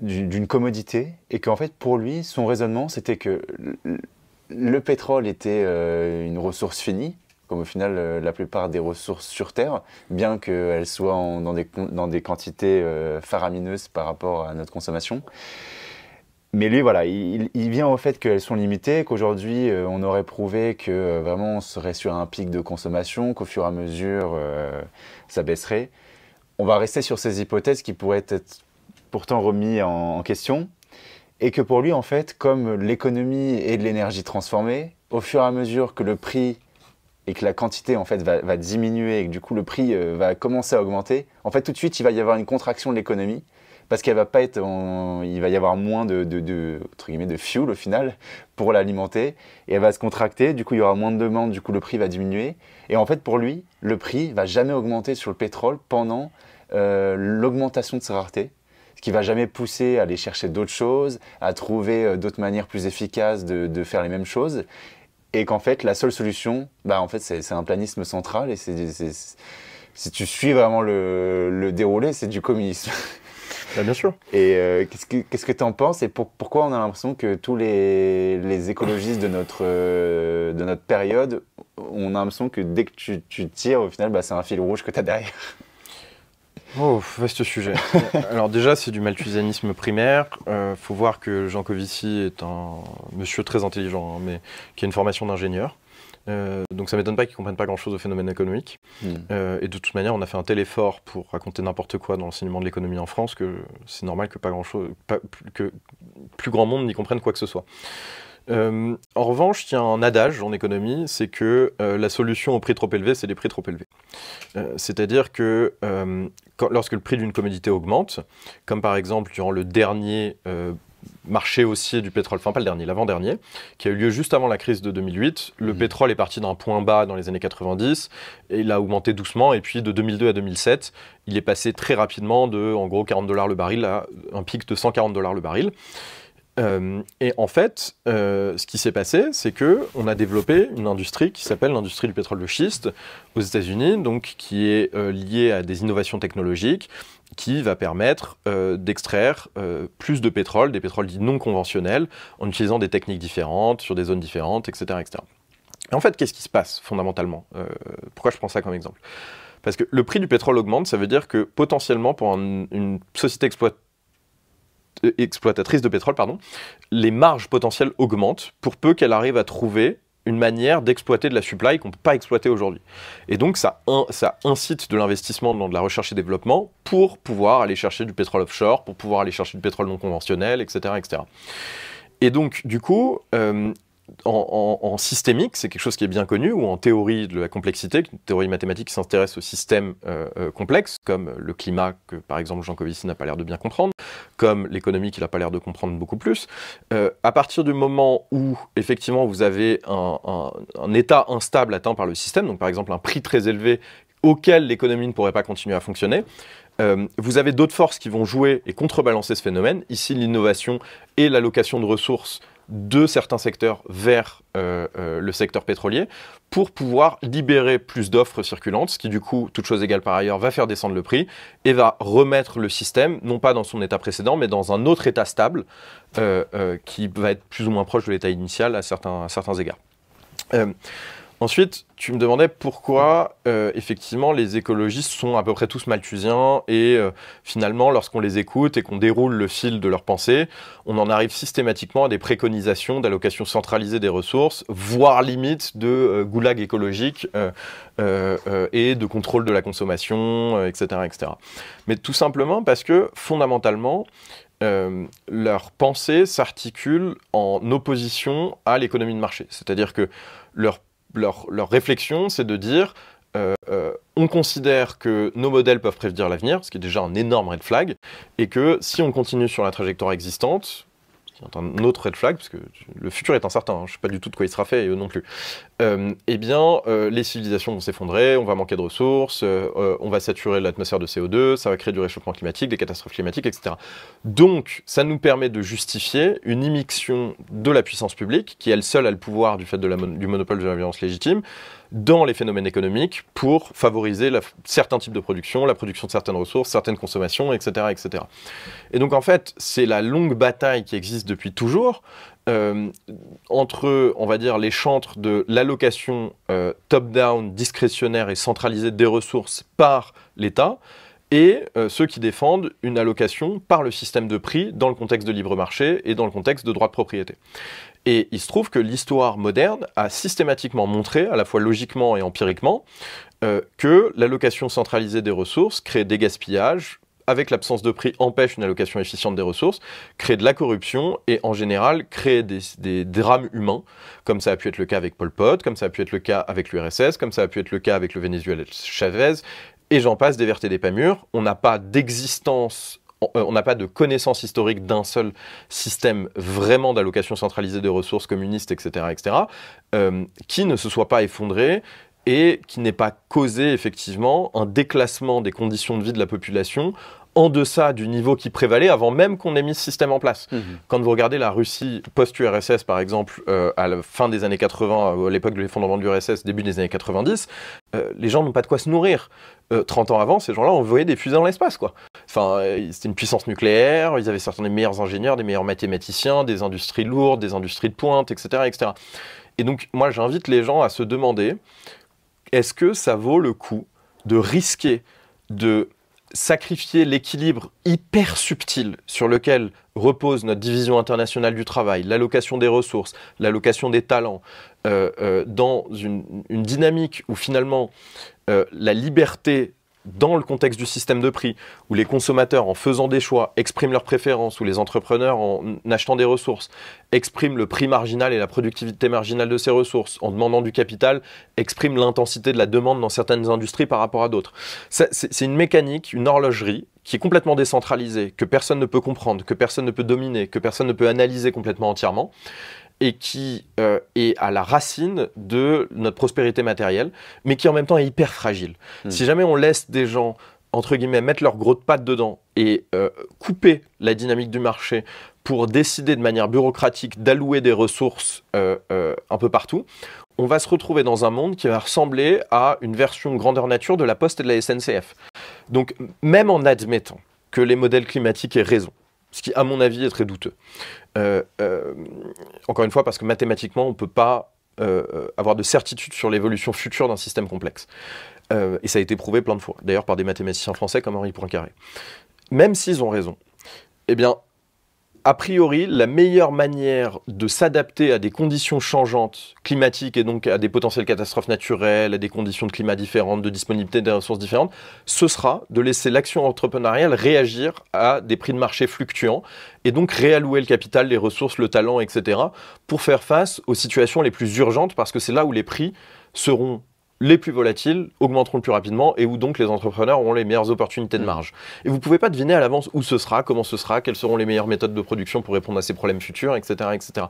d'une commodité et qu'en fait pour lui son raisonnement c'était que le pétrole était euh, une ressource finie comme au final euh, la plupart des ressources sur Terre, bien qu'elles soient dans, des, dans, des, quantités euh, faramineuses par rapport à notre consommation. Mais lui, voilà, il vient au fait qu'elles sont limitées, qu'aujourd'hui on aurait prouvé que vraiment on serait sur un pic de consommation, qu'au fur et à mesure ça baisserait on va rester sur ces hypothèses qui pourraient être pourtant remises en, question, et que pour lui, en fait, comme l'économie et de l'énergie transformée, au fur et à mesure que le prix et que la quantité en fait va, diminuer et que du coup le prix euh, va commencer à augmenter, en fait tout de suite il va y avoir une contraction de l'économie parce qu'elle va pas être, il va y avoir moins de, de, de, de fuel au final pour l'alimenter et elle va se contracter. Du coup il y aura moins de demande, du coup le prix va diminuer et en fait pour lui le prix va jamais augmenter sur le pétrole pendant euh, l'augmentation de sa rareté, ce qui va jamais pousser à aller chercher d'autres choses, à trouver euh, d'autres manières plus efficaces de, faire les mêmes choses, et qu'en fait la seule solution, bah en fait c'est un planisme central et si tu suis vraiment le, déroulé, c'est du communisme. Bah, bien sûr. Et euh, qu'est-ce que tu en penses et pourquoi on a l'impression que tous les, écologistes de notre, de notre période, on a l'impression que dès que tu, tires, au final, bah, c'est un fil rouge que tu as derrière Oh, vaste sujet. Alors déjà, c'est du malthusianisme primaire. Il euh, faut voir que Jean Covici est un monsieur très intelligent, hein, mais qui a une formation d'ingénieur. Euh, donc ça ne m'étonne pas ne comprenne pas grand-chose au phénomène économique. Hmm. Euh, et de toute manière, on a fait un tel effort pour raconter n'importe quoi dans l'enseignement de l'économie en France que c'est normal que pas grand-chose, que plus grand monde n'y comprenne quoi que ce soit. Euh, en revanche, il y a un adage en économie, c'est que euh, la solution aux prix trop élevés, c'est des prix trop élevés. Euh, c'est-à-dire que lorsque le prix d'une commodité augmente, comme par exemple durant le dernier marché haussier du pétrole, enfin pas le dernier, l'avant-dernier, qui a eu lieu juste avant la crise de 2008. Le mmh. pétrole est parti d'un point bas dans les années 90 et il a augmenté doucement. Et puis de 2002 à 2007, il est passé très rapidement de en gros 40 dollars le baril à un pic de 140 dollars le baril. Euh, et en fait, euh, ce qui s'est passé, c'est que on a développé une industrie qui s'appelle l'industrie du pétrole de schiste aux États-Unis, donc qui est euh, liée à des innovations technologiques qui va permettre d'extraire plus de pétrole, des pétroles dits non conventionnels, en utilisant des techniques différentes sur des zones différentes, etc., etc. Et en fait, qu'est-ce qui se passe fondamentalement Pourquoi je prends ça comme exemple Parce que le prix du pétrole augmente, ça veut dire que potentiellement pour une société exploitante euh, exploitatrice de pétrole, pardon, les marges potentielles augmentent pour peu qu'elle arrive à trouver une manière d'exploiter de la supply qu'on ne peut pas exploiter aujourd'hui. Et donc ça, ça incite de l'investissement dans de la recherche et développement pour pouvoir aller chercher du pétrole offshore, pour pouvoir aller chercher du pétrole non conventionnel, etc. etc. Et donc du coup, euh, en, systémique, c'est quelque chose qui est bien connu, ou en théorie de la complexité, une théorie mathématique qui s'intéresse aux systèmes euh, euh, complexe, complexes, comme le climat, que par exemple Jean Covici n'a pas l'air de bien comprendre, comme l'économie qu'il n'a pas l'air de comprendre beaucoup plus. Euh, à partir du moment où, effectivement, vous avez un, état instable atteint par le système, donc par exemple un prix très élevé auquel l'économie ne pourrait pas continuer à fonctionner, vous avez d'autres forces qui vont jouer et contrebalancer ce phénomène. Ici, l'innovation et l'allocation de ressources de certains secteurs vers euh, euh, le secteur pétrolier pour pouvoir libérer plus d'offres circulantes, ce qui du coup, toute chose égale par ailleurs, va faire descendre le prix et va remettre le système, non pas dans son état précédent, mais dans un autre état stable euh, qui va être plus ou moins proche de l'état initial à certains, à certains égards. Ensuite, tu me demandais pourquoi, euh, effectivement, les écologistes sont à peu près tous malthusiens et euh, finalement, lorsqu'on les écoute et qu'on déroule le fil de leur pensée, on en arrive systématiquement à des préconisations d'allocation centralisée des ressources, voire limite de euh, goulag écologique et de contrôle de la consommation, etc., etc. Mais tout simplement parce que, fondamentalement, leur pensée s'articule en opposition à l'économie de marché. C'est-à-dire que leur leur, réflexion, c'est de dire euh, euh, on considère que nos modèles peuvent prévenir l'avenir, ce qui est déjà un énorme red flag, et que si on continue sur la trajectoire existante, un autre red flag, parce que le futur est incertain, hein. je ne sais pas du tout de quoi il sera fait et eux non plus, euh, eh bien, euh, les civilisations vont s'effondrer, on va manquer de ressources, euh, on va saturer l'atmosphère de CO2, ça va créer du réchauffement climatique, des catastrophes climatiques, etc. Donc, ça nous permet de justifier une immixtion de la puissance publique, qui elle seule a le pouvoir du fait de la du monopole de la violence légitime, dans les phénomènes économiques pour favoriser certains types de production, la production de certaines ressources, certaines consommations, etc. etc. Et donc en fait, c'est la longue bataille qui existe depuis toujours euh, entre, on va dire, les chantres de l'allocation euh, top-down, discrétionnaire et centralisée des ressources par l'État et euh, ceux qui défendent une allocation par le système de prix dans le contexte de libre marché et dans le contexte de droit de propriété. Et il se trouve que l'histoire moderne a systématiquement montré, à la fois logiquement et empiriquement, euh, que l'allocation centralisée des ressources crée des gaspillages, avec l'absence de prix, empêche une allocation efficiente des ressources, crée de la corruption et en général crée des, drames humains, comme ça a pu être le cas avec Pol Pot, comme ça a pu être le cas avec l'URSS, comme ça a pu être le cas avec le Venezuela Chavez, et j'en passe des vertes des pas On n'a pas d'existence euh, on n'a pas de connaissance historique d'un seul système vraiment d'allocation centralisée de ressources communistes, etc., etc., euh, qui ne se soit pas effondré et qui n'ait pas causé effectivement un déclassement des conditions de vie de la population en deçà du niveau qui prévalait avant même qu'on ait mis ce système en place. Mhm. Quand vous regardez la Russie post-URSS, par exemple, euh, à la fin des années 80, euh, à l'époque de l'effondrement de l'URSS, début des années 90, euh, les gens n'ont pas de quoi se nourrir. 30 ans avant, ces gens-là envoyaient des fusées dans l'espace, quoi. Enfin, c'était une puissance nucléaire, ils avaient certains des meilleurs ingénieurs, des meilleurs mathématiciens, des industries lourdes, des industries de pointe, etc. etc. Et donc, moi, j'invite les gens à se demander, est-ce que ça vaut le coup de risquer de sacrifier l'équilibre hyper subtil sur lequel repose notre division internationale du travail, l'allocation des ressources, l'allocation des talents, euh, euh, dans une, dynamique où finalement euh, la liberté dans le contexte du système de prix, où les consommateurs, en faisant des choix, expriment leurs préférences, où les entrepreneurs, en achetant des ressources, expriment le prix marginal et la productivité marginale de ces ressources, en demandant du capital, expriment l'intensité de la demande dans certaines industries par rapport à d'autres. C'est une mécanique, une horlogerie qui est complètement décentralisée, que personne ne peut comprendre, que personne ne peut dominer, que personne ne peut analyser complètement entièrement, et qui euh, est à la racine de notre prospérité matérielle, mais qui en même temps est hyper fragile. Hmm. Si jamais on laisse des gens, entre guillemets, mettre leurs gros pattes dedans et euh, couper la dynamique du marché pour décider de manière bureaucratique d'allouer des ressources euh, un peu partout, on va se retrouver dans un monde qui va ressembler à une version grandeur nature de la Poste et de la SNCF. Donc, même en admettant que les modèles climatiques aient raison, ce qui, à mon avis, est très douteux. Euh, euh, encore une fois, parce que mathématiquement, on ne peut pas euh, avoir de certitude sur l'évolution future d'un système complexe. et ça a été prouvé plein de fois, d'ailleurs par des mathématiciens français comme Henri Poincaré. Même s'ils ont raison, eh bien, a priori, la meilleure manière de s'adapter à des conditions changeantes climatiques et donc à des potentielles catastrophes naturelles, à des conditions de climat différentes, de disponibilité des ressources différentes, ce sera de laisser l'action entrepreneuriale réagir à des prix de marché fluctuants et donc réallouer le capital, les ressources, le talent, etc. pour faire face aux situations les plus urgentes parce que c'est là où les prix seront les plus volatiles augmenteront le plus rapidement et où donc les entrepreneurs auront les meilleures opportunités de mm. marge. Et vous ne pouvez pas deviner à l'avance où ce sera, comment ce sera, quelles seront les meilleures méthodes de production pour répondre à ces problèmes futurs, etc. etc.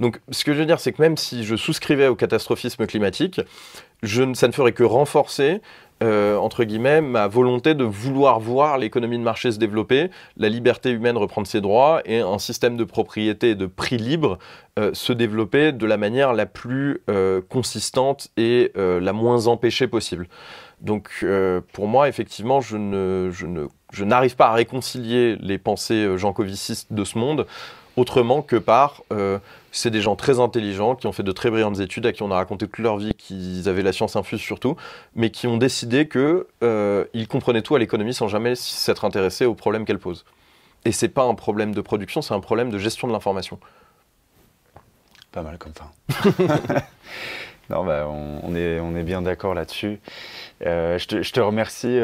Donc ce que je veux dire, c'est que même si je souscrivais au catastrophisme climatique, ça ne ferait que renforcer euh, entre guillemets, ma volonté de vouloir voir l'économie de marché se développer, la liberté humaine reprendre ses droits et un système de propriété et de prix libre euh, se développer de la manière la plus euh, consistante et la moins empêchée possible. Donc pour moi, effectivement, je, n'arrive pas à réconcilier les pensées jancovicistes de ce monde autrement que par euh, c'est des gens très intelligents qui ont fait de très brillantes études, à qui on a raconté toute leur vie, qu'ils avaient la science infuse surtout, mais qui ont décidé qu'ils euh, comprenaient tout à l'économie sans jamais s'être intéressés aux problèmes qu'elle pose. Et c'est pas un problème de production, c'est un problème de gestion de l'information. Pas mal comme fin. non, bah, on, est, on est bien d'accord là-dessus. Euh, je, te, remercie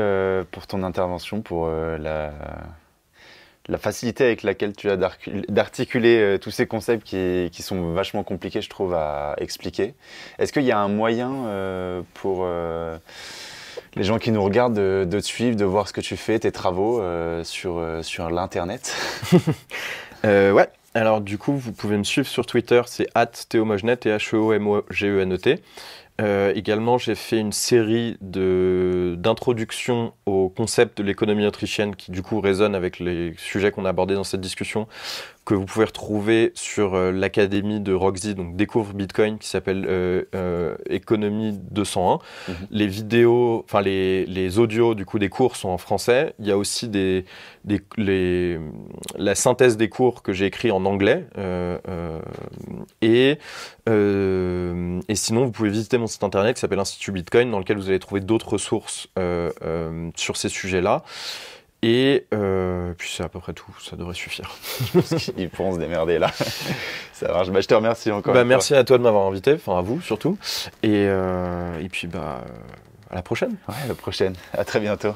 pour ton intervention, pour la la facilité avec laquelle tu as d'articuler euh, tous ces concepts qui, sont vachement compliqués, je trouve, à expliquer. Est-ce qu'il y a un moyen euh, pour euh, les gens qui nous regardent de, te suivre, de voir ce que tu fais, tes travaux sur, sur l'Internet Ouais. Alors du coup, vous pouvez me suivre sur Twitter, c'est at et T-H-E-O-M-O-G-E-N-E-T. e o m o g e n e t euh, également, j'ai fait une série d'introductions au concept de l'économie autrichienne qui, du coup, résonne avec les sujets qu'on a abordés dans cette discussion, que vous pouvez retrouver sur euh, l'académie de Roxy, donc découvre Bitcoin, qui s'appelle Économie euh, euh, 201. Mhm. Les vidéos, enfin les, les, audios du coup des cours sont en français. Il y a aussi des, des les, la synthèse des cours que j'ai écrit en anglais. et, et sinon, vous pouvez visiter mon site internet qui s'appelle Institut Bitcoin, dans lequel vous allez trouver d'autres ressources sur ces sujets-là. Et euh, puis c'est à peu près tout, ça devrait suffire. Ils pourront se démerder là. ça marche. Bah, je te remercie encore. Bah, merci à toi de m'avoir invité, enfin à vous surtout. Et, euh, et puis bah, à la prochaine. Ouais, à la prochaine. À très bientôt.